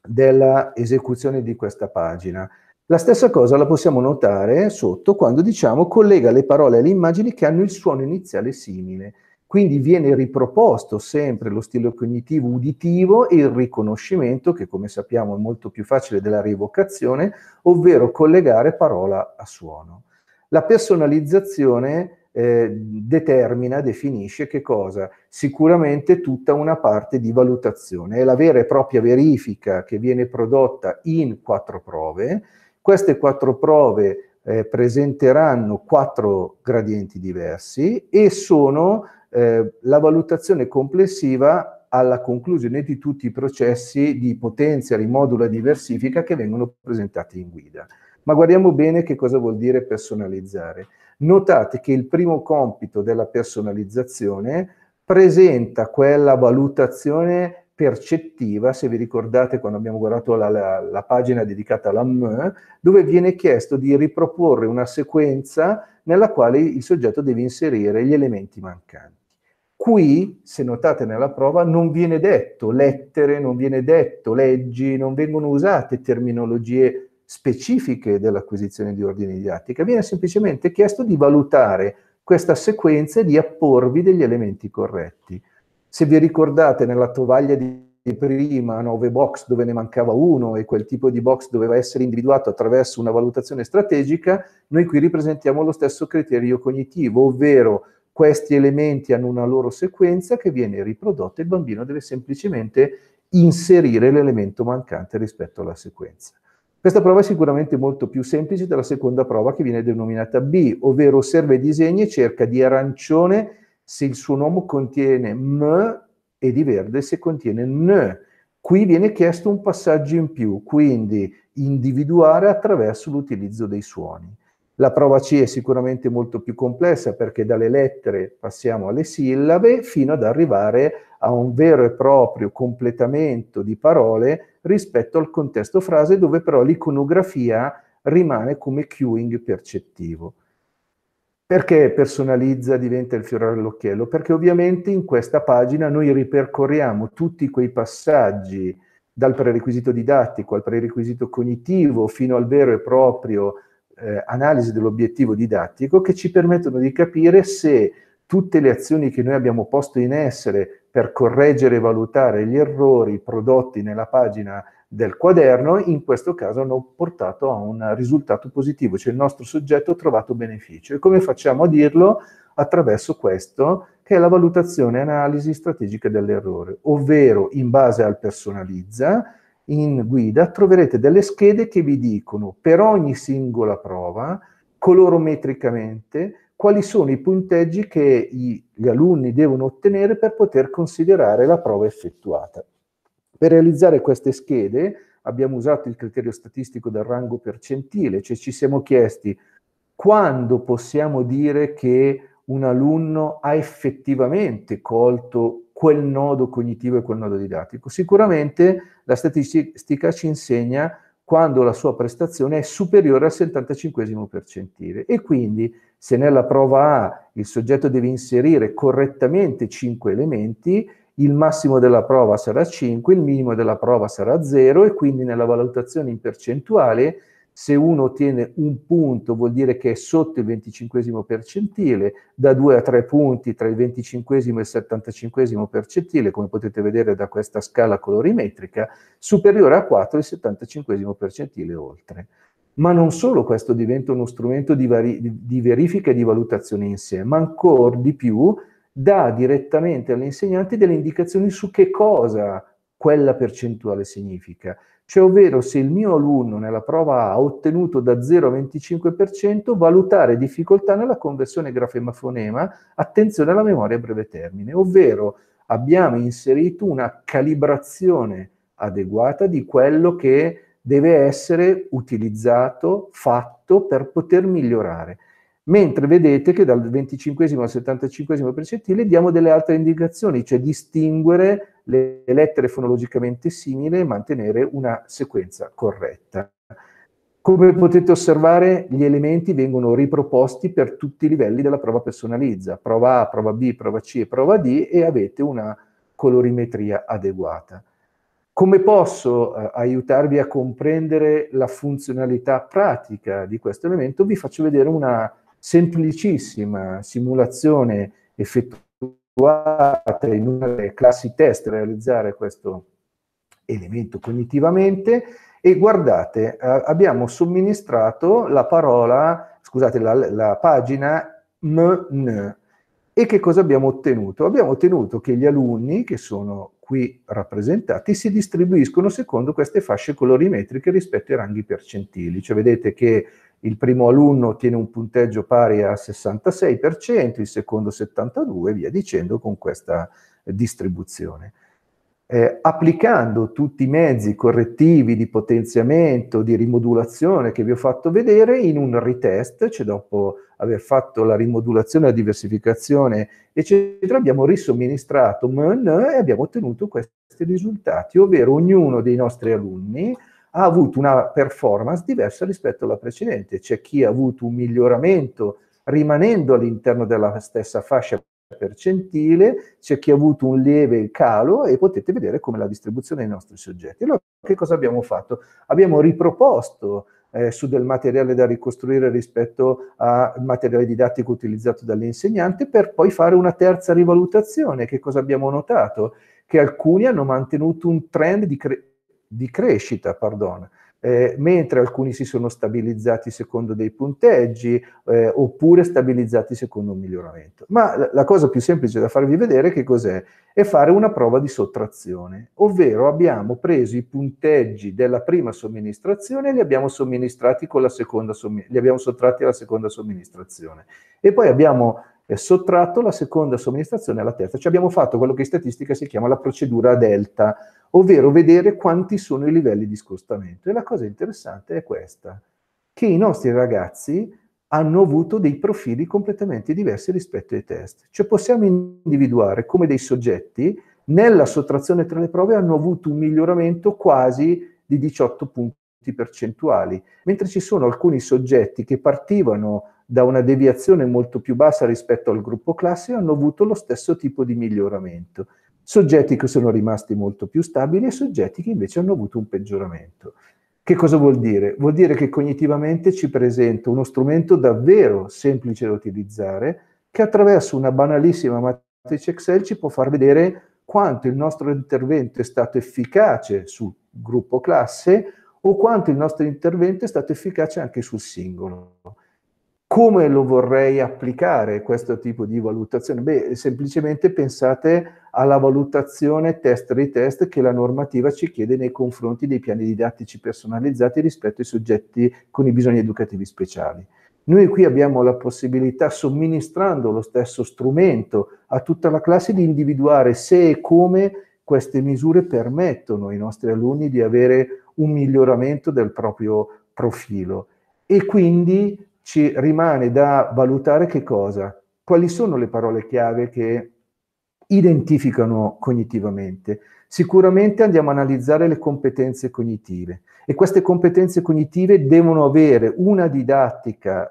dell'esecuzione di questa pagina. La stessa cosa la possiamo notare sotto quando diciamo collega le parole alle immagini che hanno il suono iniziale simile. Quindi viene riproposto sempre lo stile cognitivo uditivo e il riconoscimento, che come sappiamo è molto più facile della rievocazione, ovvero collegare parola a suono. La personalizzazione eh, determina, definisce che cosa? Sicuramente tutta una parte di valutazione, è la vera e propria verifica che viene prodotta in quattro prove, queste quattro prove eh, presenteranno quattro gradienti diversi e sono eh, la valutazione complessiva alla conclusione di tutti i processi di potenza, rimodula, diversifica che vengono presentati in guida. Ma guardiamo bene che cosa vuol dire personalizzare notate che il primo compito della personalizzazione presenta quella valutazione percettiva, se vi ricordate quando abbiamo guardato la, la, la pagina dedicata alla M, dove viene chiesto di riproporre una sequenza nella quale il soggetto deve inserire gli elementi mancanti. Qui, se notate nella prova, non viene detto lettere, non viene detto leggi, non vengono usate terminologie specifiche dell'acquisizione di ordini didattica, viene semplicemente chiesto di valutare questa sequenza e di apporvi degli elementi corretti. Se vi ricordate nella tovaglia di prima 9 box dove ne mancava uno e quel tipo di box doveva essere individuato attraverso una valutazione strategica, noi qui ripresentiamo lo stesso criterio cognitivo, ovvero questi elementi hanno una loro sequenza che viene riprodotta e il bambino deve semplicemente inserire l'elemento mancante rispetto alla sequenza. Questa prova è sicuramente molto più semplice della seconda prova che viene denominata B, ovvero osserva i disegni e cerca di arancione se il suo nome contiene M e di verde se contiene N. Qui viene chiesto un passaggio in più, quindi individuare attraverso l'utilizzo dei suoni. La prova C è sicuramente molto più complessa perché dalle lettere passiamo alle sillabe fino ad arrivare a un vero e proprio completamento di parole rispetto al contesto frase dove però l'iconografia rimane come cueing percettivo. Perché personalizza diventa il fiore all'occhiello? Perché ovviamente in questa pagina noi ripercorriamo tutti quei passaggi dal prerequisito didattico al prerequisito cognitivo fino al vero e proprio eh, analisi dell'obiettivo didattico che ci permettono di capire se tutte le azioni che noi abbiamo posto in essere per correggere e valutare gli errori prodotti nella pagina del quaderno, in questo caso hanno portato a un risultato positivo, cioè il nostro soggetto ha trovato beneficio. E come facciamo a dirlo? Attraverso questo, che è la valutazione e analisi strategica dell'errore, ovvero in base al personalizza, in guida troverete delle schede che vi dicono per ogni singola prova, colorometricamente, quali sono i punteggi che gli alunni devono ottenere per poter considerare la prova effettuata. Per realizzare queste schede abbiamo usato il criterio statistico del rango percentile, cioè ci siamo chiesti quando possiamo dire che un alunno ha effettivamente colto quel nodo cognitivo e quel nodo didattico. Sicuramente la statistica ci insegna quando la sua prestazione è superiore al 75 percentile e quindi se nella prova A il soggetto deve inserire correttamente 5 elementi, il massimo della prova sarà 5, il minimo della prova sarà 0 e quindi nella valutazione in percentuale se uno ottiene un punto vuol dire che è sotto il venticinquesimo percentile, da 2 a 3 punti tra il venticinquesimo e il settantacinquesimo percentile, come potete vedere da questa scala colorimetrica, superiore a 4 il settantacinquesimo percentile oltre. Ma non solo questo diventa uno strumento di, di verifica e di valutazione in sé, ma ancora di più dà direttamente all'insegnante delle indicazioni su che cosa quella percentuale significa. Cioè, ovvero se il mio alunno nella prova A ha ottenuto da 0 a 25%, valutare difficoltà nella conversione grafema-fonema, attenzione alla memoria a breve termine, ovvero abbiamo inserito una calibrazione adeguata di quello che deve essere utilizzato, fatto per poter migliorare mentre vedete che dal 25 al 75 percentile diamo delle altre indicazioni, cioè distinguere le lettere fonologicamente simili e mantenere una sequenza corretta. Come potete osservare, gli elementi vengono riproposti per tutti i livelli della prova personalizza, prova A, prova B, prova C e prova D, e avete una colorimetria adeguata. Come posso eh, aiutarvi a comprendere la funzionalità pratica di questo elemento? Vi faccio vedere una semplicissima simulazione effettuata in una delle classi test per realizzare questo elemento cognitivamente e guardate, eh, abbiamo somministrato la parola, scusate, la, la pagina mn. E che cosa abbiamo ottenuto? Abbiamo ottenuto che gli alunni che sono qui rappresentati si distribuiscono secondo queste fasce colorimetriche rispetto ai ranghi percentili. Cioè vedete che il primo alunno ottiene un punteggio pari al 66%, il secondo 72% e via dicendo con questa eh, distribuzione. Eh, applicando tutti i mezzi correttivi di potenziamento, di rimodulazione che vi ho fatto vedere in un retest, cioè dopo aver fatto la rimodulazione, la diversificazione, eccetera, abbiamo risomministrato MN e abbiamo ottenuto questi risultati, ovvero ognuno dei nostri alunni ha avuto una performance diversa rispetto alla precedente. C'è chi ha avuto un miglioramento rimanendo all'interno della stessa fascia percentile, c'è chi ha avuto un lieve calo e potete vedere come la distribuzione dei nostri soggetti. Allora, che cosa abbiamo fatto? Abbiamo riproposto eh, su del materiale da ricostruire rispetto al materiale didattico utilizzato dall'insegnante per poi fare una terza rivalutazione. Che cosa abbiamo notato? Che alcuni hanno mantenuto un trend di crescita di crescita, pardon, eh, mentre alcuni si sono stabilizzati secondo dei punteggi eh, oppure stabilizzati secondo un miglioramento. Ma la cosa più semplice da farvi vedere che cos'è? È fare una prova di sottrazione, ovvero abbiamo preso i punteggi della prima somministrazione e li abbiamo somministrati con la seconda li abbiamo sottratti alla seconda somministrazione e poi abbiamo sottratto la seconda somministrazione alla terza. Cioè abbiamo fatto quello che in statistica si chiama la procedura delta, ovvero vedere quanti sono i livelli di scostamento. E la cosa interessante è questa, che i nostri ragazzi hanno avuto dei profili completamente diversi rispetto ai test. Cioè possiamo individuare come dei soggetti nella sottrazione tra le prove hanno avuto un miglioramento quasi di 18 punti percentuali, mentre ci sono alcuni soggetti che partivano da una deviazione molto più bassa rispetto al gruppo classe hanno avuto lo stesso tipo di miglioramento. Soggetti che sono rimasti molto più stabili e soggetti che invece hanno avuto un peggioramento. Che cosa vuol dire? Vuol dire che cognitivamente ci presenta uno strumento davvero semplice da utilizzare che attraverso una banalissima matrice Excel ci può far vedere quanto il nostro intervento è stato efficace sul gruppo classe o quanto il nostro intervento è stato efficace anche sul singolo. Come lo vorrei applicare questo tipo di valutazione? Beh, semplicemente pensate alla valutazione test-retest che la normativa ci chiede nei confronti dei piani didattici personalizzati rispetto ai soggetti con i bisogni educativi speciali. Noi qui abbiamo la possibilità, somministrando lo stesso strumento a tutta la classe, di individuare se e come queste misure permettono ai nostri alunni di avere un miglioramento del proprio profilo e quindi ci rimane da valutare che cosa? Quali sono le parole chiave che identificano cognitivamente? Sicuramente andiamo a analizzare le competenze cognitive e queste competenze cognitive devono avere una didattica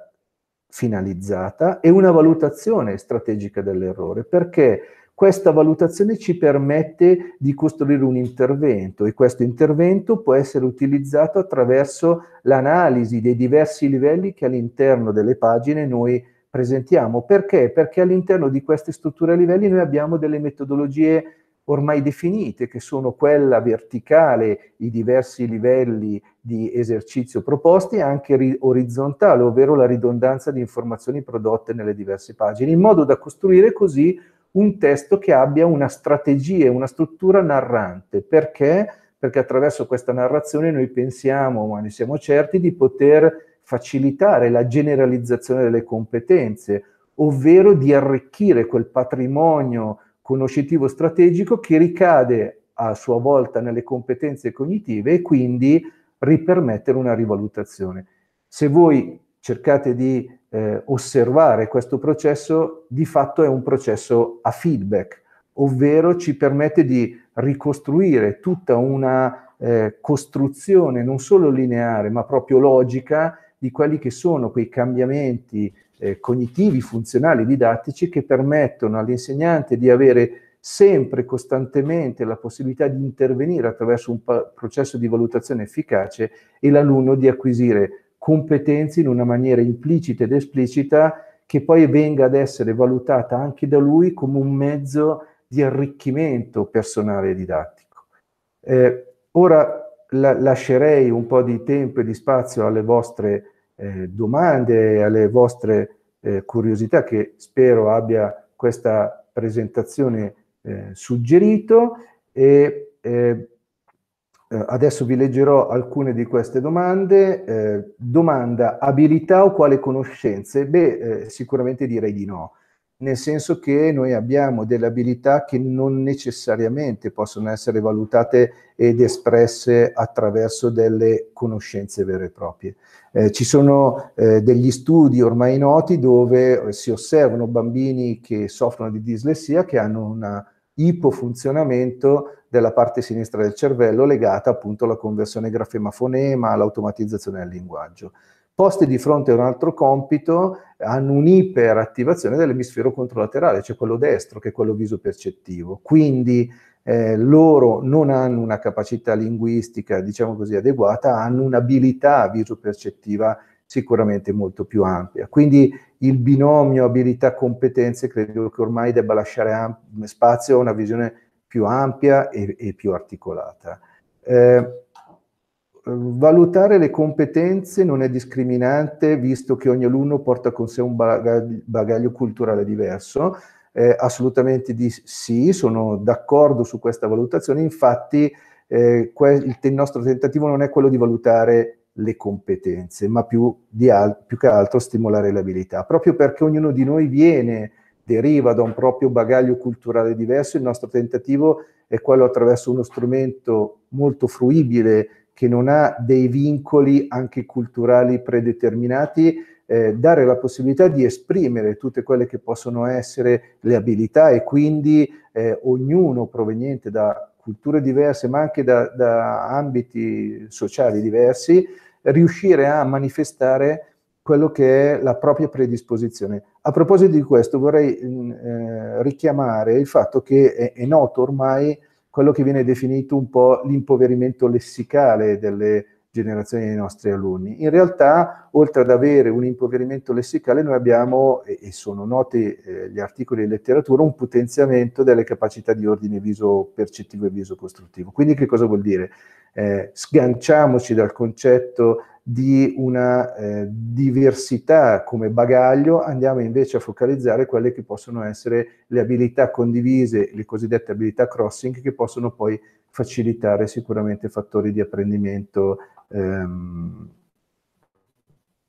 finalizzata e una valutazione strategica dell'errore perché questa valutazione ci permette di costruire un intervento e questo intervento può essere utilizzato attraverso l'analisi dei diversi livelli che all'interno delle pagine noi presentiamo. Perché? Perché all'interno di queste strutture a livelli noi abbiamo delle metodologie ormai definite, che sono quella verticale, i diversi livelli di esercizio proposti, e anche orizzontale, ovvero la ridondanza di informazioni prodotte nelle diverse pagine, in modo da costruire così un testo che abbia una strategia, una struttura narrante. Perché? Perché attraverso questa narrazione noi pensiamo, ma ne siamo certi, di poter facilitare la generalizzazione delle competenze, ovvero di arricchire quel patrimonio conoscitivo strategico che ricade a sua volta nelle competenze cognitive e quindi ripermettere una rivalutazione. Se voi cercate di eh, osservare questo processo, di fatto è un processo a feedback, ovvero ci permette di ricostruire tutta una eh, costruzione non solo lineare, ma proprio logica di quelli che sono quei cambiamenti eh, cognitivi, funzionali, didattici che permettono all'insegnante di avere sempre costantemente la possibilità di intervenire attraverso un processo di valutazione efficace e l'alunno di acquisire competenze in una maniera implicita ed esplicita che poi venga ad essere valutata anche da lui come un mezzo di arricchimento personale e didattico. Eh, ora la, lascerei un po' di tempo e di spazio alle vostre eh, domande, alle vostre eh, curiosità che spero abbia questa presentazione eh, suggerito e eh, eh, adesso vi leggerò alcune di queste domande. Eh, domanda, abilità o quale conoscenze? Beh, eh, sicuramente direi di no, nel senso che noi abbiamo delle abilità che non necessariamente possono essere valutate ed espresse attraverso delle conoscenze vere e proprie. Eh, ci sono eh, degli studi ormai noti dove si osservano bambini che soffrono di dislessia che hanno una ipofunzionamento della parte sinistra del cervello legata appunto alla conversione grafema-fonema, all'automatizzazione del linguaggio. Posti di fronte a un altro compito hanno un'iperattivazione dell'emisfero controlaterale, cioè quello destro, che è quello viso percettivo. Quindi eh, loro non hanno una capacità linguistica, diciamo così, adeguata, hanno un'abilità viso percettiva sicuramente molto più ampia. Quindi il binomio abilità-competenze credo che ormai debba lasciare spazio a una visione più ampia e, e più articolata. Eh, valutare le competenze non è discriminante visto che ogni alunno porta con sé un bagaglio, bagaglio culturale diverso. Eh, assolutamente di sì, sono d'accordo su questa valutazione, infatti eh, il, il nostro tentativo non è quello di valutare le competenze, ma più, al- più che altro stimolare le abilità, proprio perché ognuno di noi viene, deriva da un proprio bagaglio culturale diverso, il nostro tentativo è quello attraverso uno strumento molto fruibile che non ha dei vincoli anche culturali predeterminati, eh, dare la possibilità di esprimere tutte quelle che possono essere le abilità e quindi eh, ognuno proveniente da culture diverse ma anche da, da ambiti sociali diversi riuscire a manifestare quello che è la propria predisposizione. A proposito di questo vorrei mm, eh, richiamare il fatto che è, è, noto ormai quello che viene definito un po' l'impoverimento lessicale delle generazioni dei nostri alunni. In realtà, oltre ad avere un impoverimento lessicale, noi abbiamo, e sono noti eh, gli articoli di letteratura, un potenziamento delle capacità di ordine viso percettivo e viso costruttivo. Quindi che cosa vuol dire? Eh, sganciamoci dal concetto di una eh, diversità come bagaglio, andiamo invece a focalizzare quelle che possono essere le abilità condivise, le cosiddette abilità crossing, che possono poi facilitare sicuramente fattori di apprendimento ehm,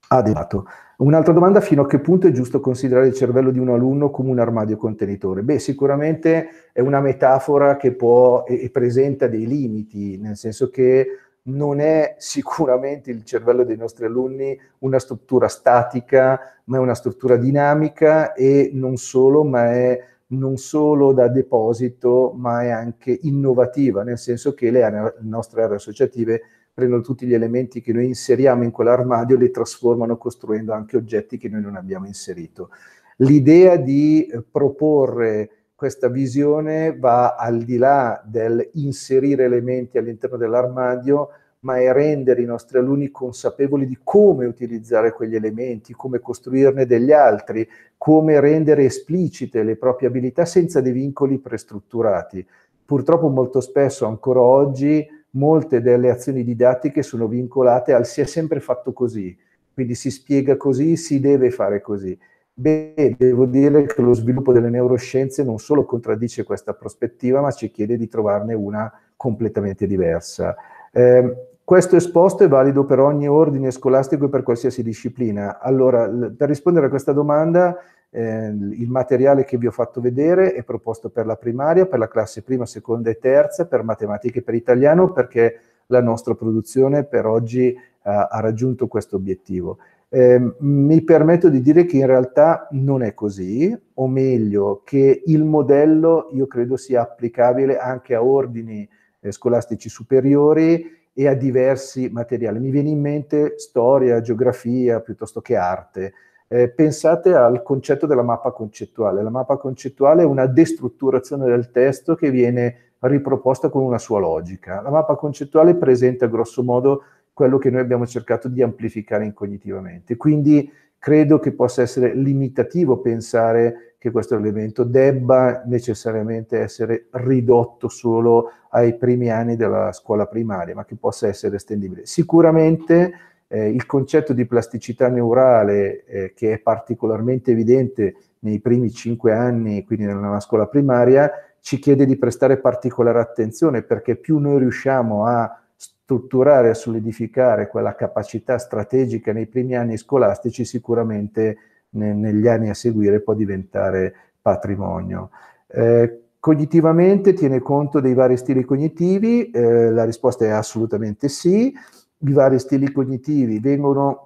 adeguato. Un'altra domanda, fino a che punto è giusto considerare il cervello di un alunno come un armadio contenitore? Beh, sicuramente è una metafora che può e, e presenta dei limiti, nel senso che non è sicuramente il cervello dei nostri alunni una struttura statica, ma è una struttura dinamica e non solo, ma è non solo da deposito, ma è anche innovativa, nel senso che le nostre aree associative prendono tutti gli elementi che noi inseriamo in quell'armadio e li trasformano costruendo anche oggetti che noi non abbiamo inserito. L'idea di eh, proporre questa visione va al di là del inserire elementi all'interno dell'armadio, ma è rendere i nostri alunni consapevoli di come utilizzare quegli elementi, come costruirne degli altri, come rendere esplicite le proprie abilità senza dei vincoli prestrutturati. Purtroppo molto spesso ancora oggi molte delle azioni didattiche sono vincolate al si è sempre fatto così, quindi si spiega così, si deve fare così. Beh, devo dire che lo sviluppo delle neuroscienze non solo contraddice questa prospettiva, ma ci chiede di trovarne una completamente diversa. Eh, questo esposto è valido per ogni ordine scolastico e per qualsiasi disciplina. Allora, per rispondere a questa domanda, eh, il materiale che vi ho fatto vedere è proposto per la primaria, per la classe prima, seconda e terza, per matematica e per italiano, perché la nostra produzione per oggi eh, ha raggiunto questo obiettivo. Eh, mi permetto di dire che in realtà non è così, o meglio, che il modello io credo sia applicabile anche a ordini eh, scolastici superiori e a diversi materiali. Mi viene in mente storia, geografia, piuttosto che arte. Eh, pensate al concetto della mappa concettuale. La mappa concettuale è una destrutturazione del testo che viene riproposta con una sua logica. La mappa concettuale presenta grosso modo quello che noi abbiamo cercato di amplificare incognitivamente. Quindi credo che possa essere limitativo pensare che questo elemento debba necessariamente essere ridotto solo ai primi anni della scuola primaria, ma che possa essere estendibile. Sicuramente eh, il concetto di plasticità neurale eh, che è particolarmente evidente nei primi cinque anni, quindi nella scuola primaria, ci chiede di prestare particolare attenzione perché più noi riusciamo a strutturare, a solidificare quella capacità strategica nei primi anni scolastici, sicuramente ne, negli anni a seguire può diventare patrimonio. Eh, cognitivamente tiene conto dei vari stili cognitivi? Eh, la risposta è assolutamente sì di vari stili cognitivi, vengono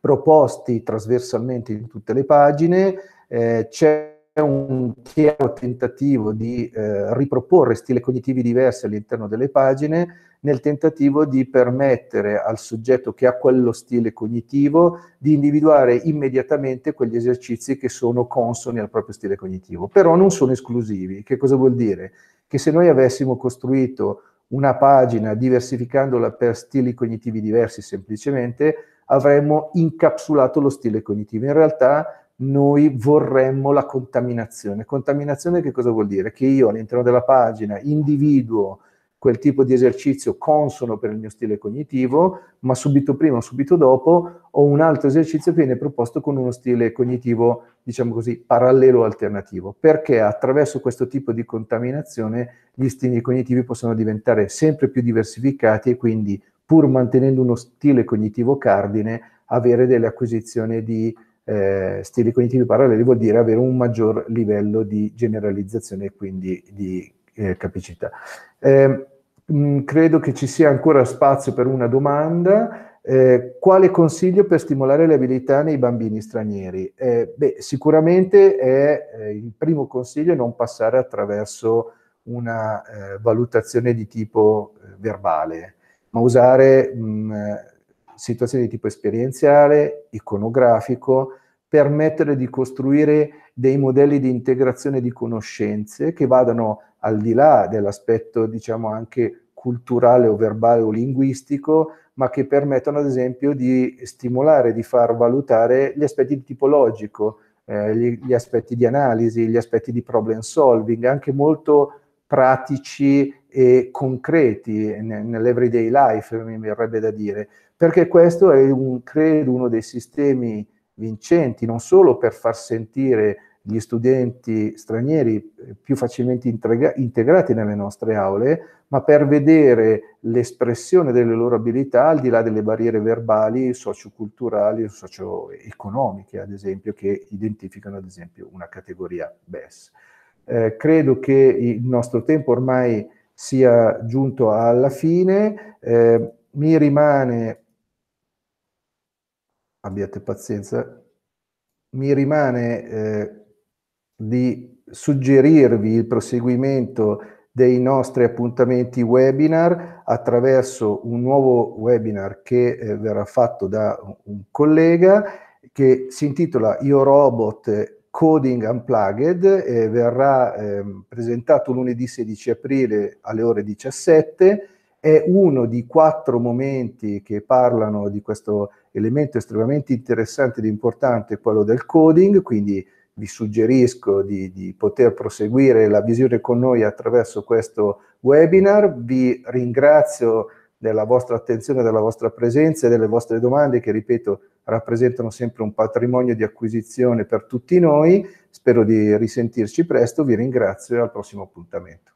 proposti trasversalmente in tutte le pagine, eh, c'è un chiaro tentativo di eh, riproporre stili cognitivi diversi all'interno delle pagine nel tentativo di permettere al soggetto che ha quello stile cognitivo di individuare immediatamente quegli esercizi che sono consoni al proprio stile cognitivo, però non sono esclusivi. Che cosa vuol dire? Che se noi avessimo costruito una pagina diversificandola per stili cognitivi diversi semplicemente, avremmo incapsulato lo stile cognitivo. In realtà noi vorremmo la contaminazione. Contaminazione che cosa vuol dire? Che io all'interno della pagina individuo quel tipo di esercizio consono per il mio stile cognitivo, ma subito prima o subito dopo ho un altro esercizio che viene proposto con uno stile cognitivo, diciamo così, parallelo alternativo, perché attraverso questo tipo di contaminazione gli stili cognitivi possono diventare sempre più diversificati e quindi pur mantenendo uno stile cognitivo cardine, avere delle acquisizioni di eh, stili cognitivi paralleli vuol dire avere un maggior livello di generalizzazione e quindi di eh, capacità. Eh, Mm, credo che ci sia ancora spazio per una domanda. Eh, quale consiglio per stimolare le abilità nei bambini stranieri? Eh, beh, sicuramente è eh, il primo consiglio non passare attraverso una eh, valutazione di tipo eh, verbale, ma usare mh, mm, situazioni di tipo esperienziale, iconografico, permettere di costruire dei modelli di integrazione di conoscenze che vadano al di là dell'aspetto, diciamo, anche culturale o verbale o linguistico, ma che permettono ad esempio di stimolare, di far valutare gli aspetti di tipo logico, eh, gli, gli, aspetti di analisi, gli aspetti di problem solving, anche molto pratici e concreti ne, nell'everyday life, mi verrebbe da dire, perché questo è, un, credo, uno dei sistemi vincenti, non solo per far sentire gli studenti stranieri più facilmente integra- integrati nelle nostre aule, ma per vedere l'espressione delle loro abilità al di là delle barriere verbali, socioculturali o socio-economiche, ad esempio, che identificano ad esempio una categoria BES. Eh, credo che il nostro tempo ormai sia giunto alla fine, eh, mi rimane, abbiate pazienza, mi rimane eh, di suggerirvi il proseguimento dei nostri appuntamenti webinar attraverso un nuovo webinar che eh, verrà fatto da un collega che si intitola Io Robot Coding Unplugged e verrà eh, presentato lunedì 16 aprile alle ore 17. È uno di quattro momenti che parlano di questo elemento estremamente interessante ed importante, quello del coding, quindi vi suggerisco di, di, poter proseguire la visione con noi attraverso questo webinar. Vi ringrazio della vostra attenzione, della vostra presenza e delle vostre domande che, ripeto, rappresentano sempre un patrimonio di acquisizione per tutti noi. Spero di risentirci presto, vi ringrazio e al prossimo appuntamento.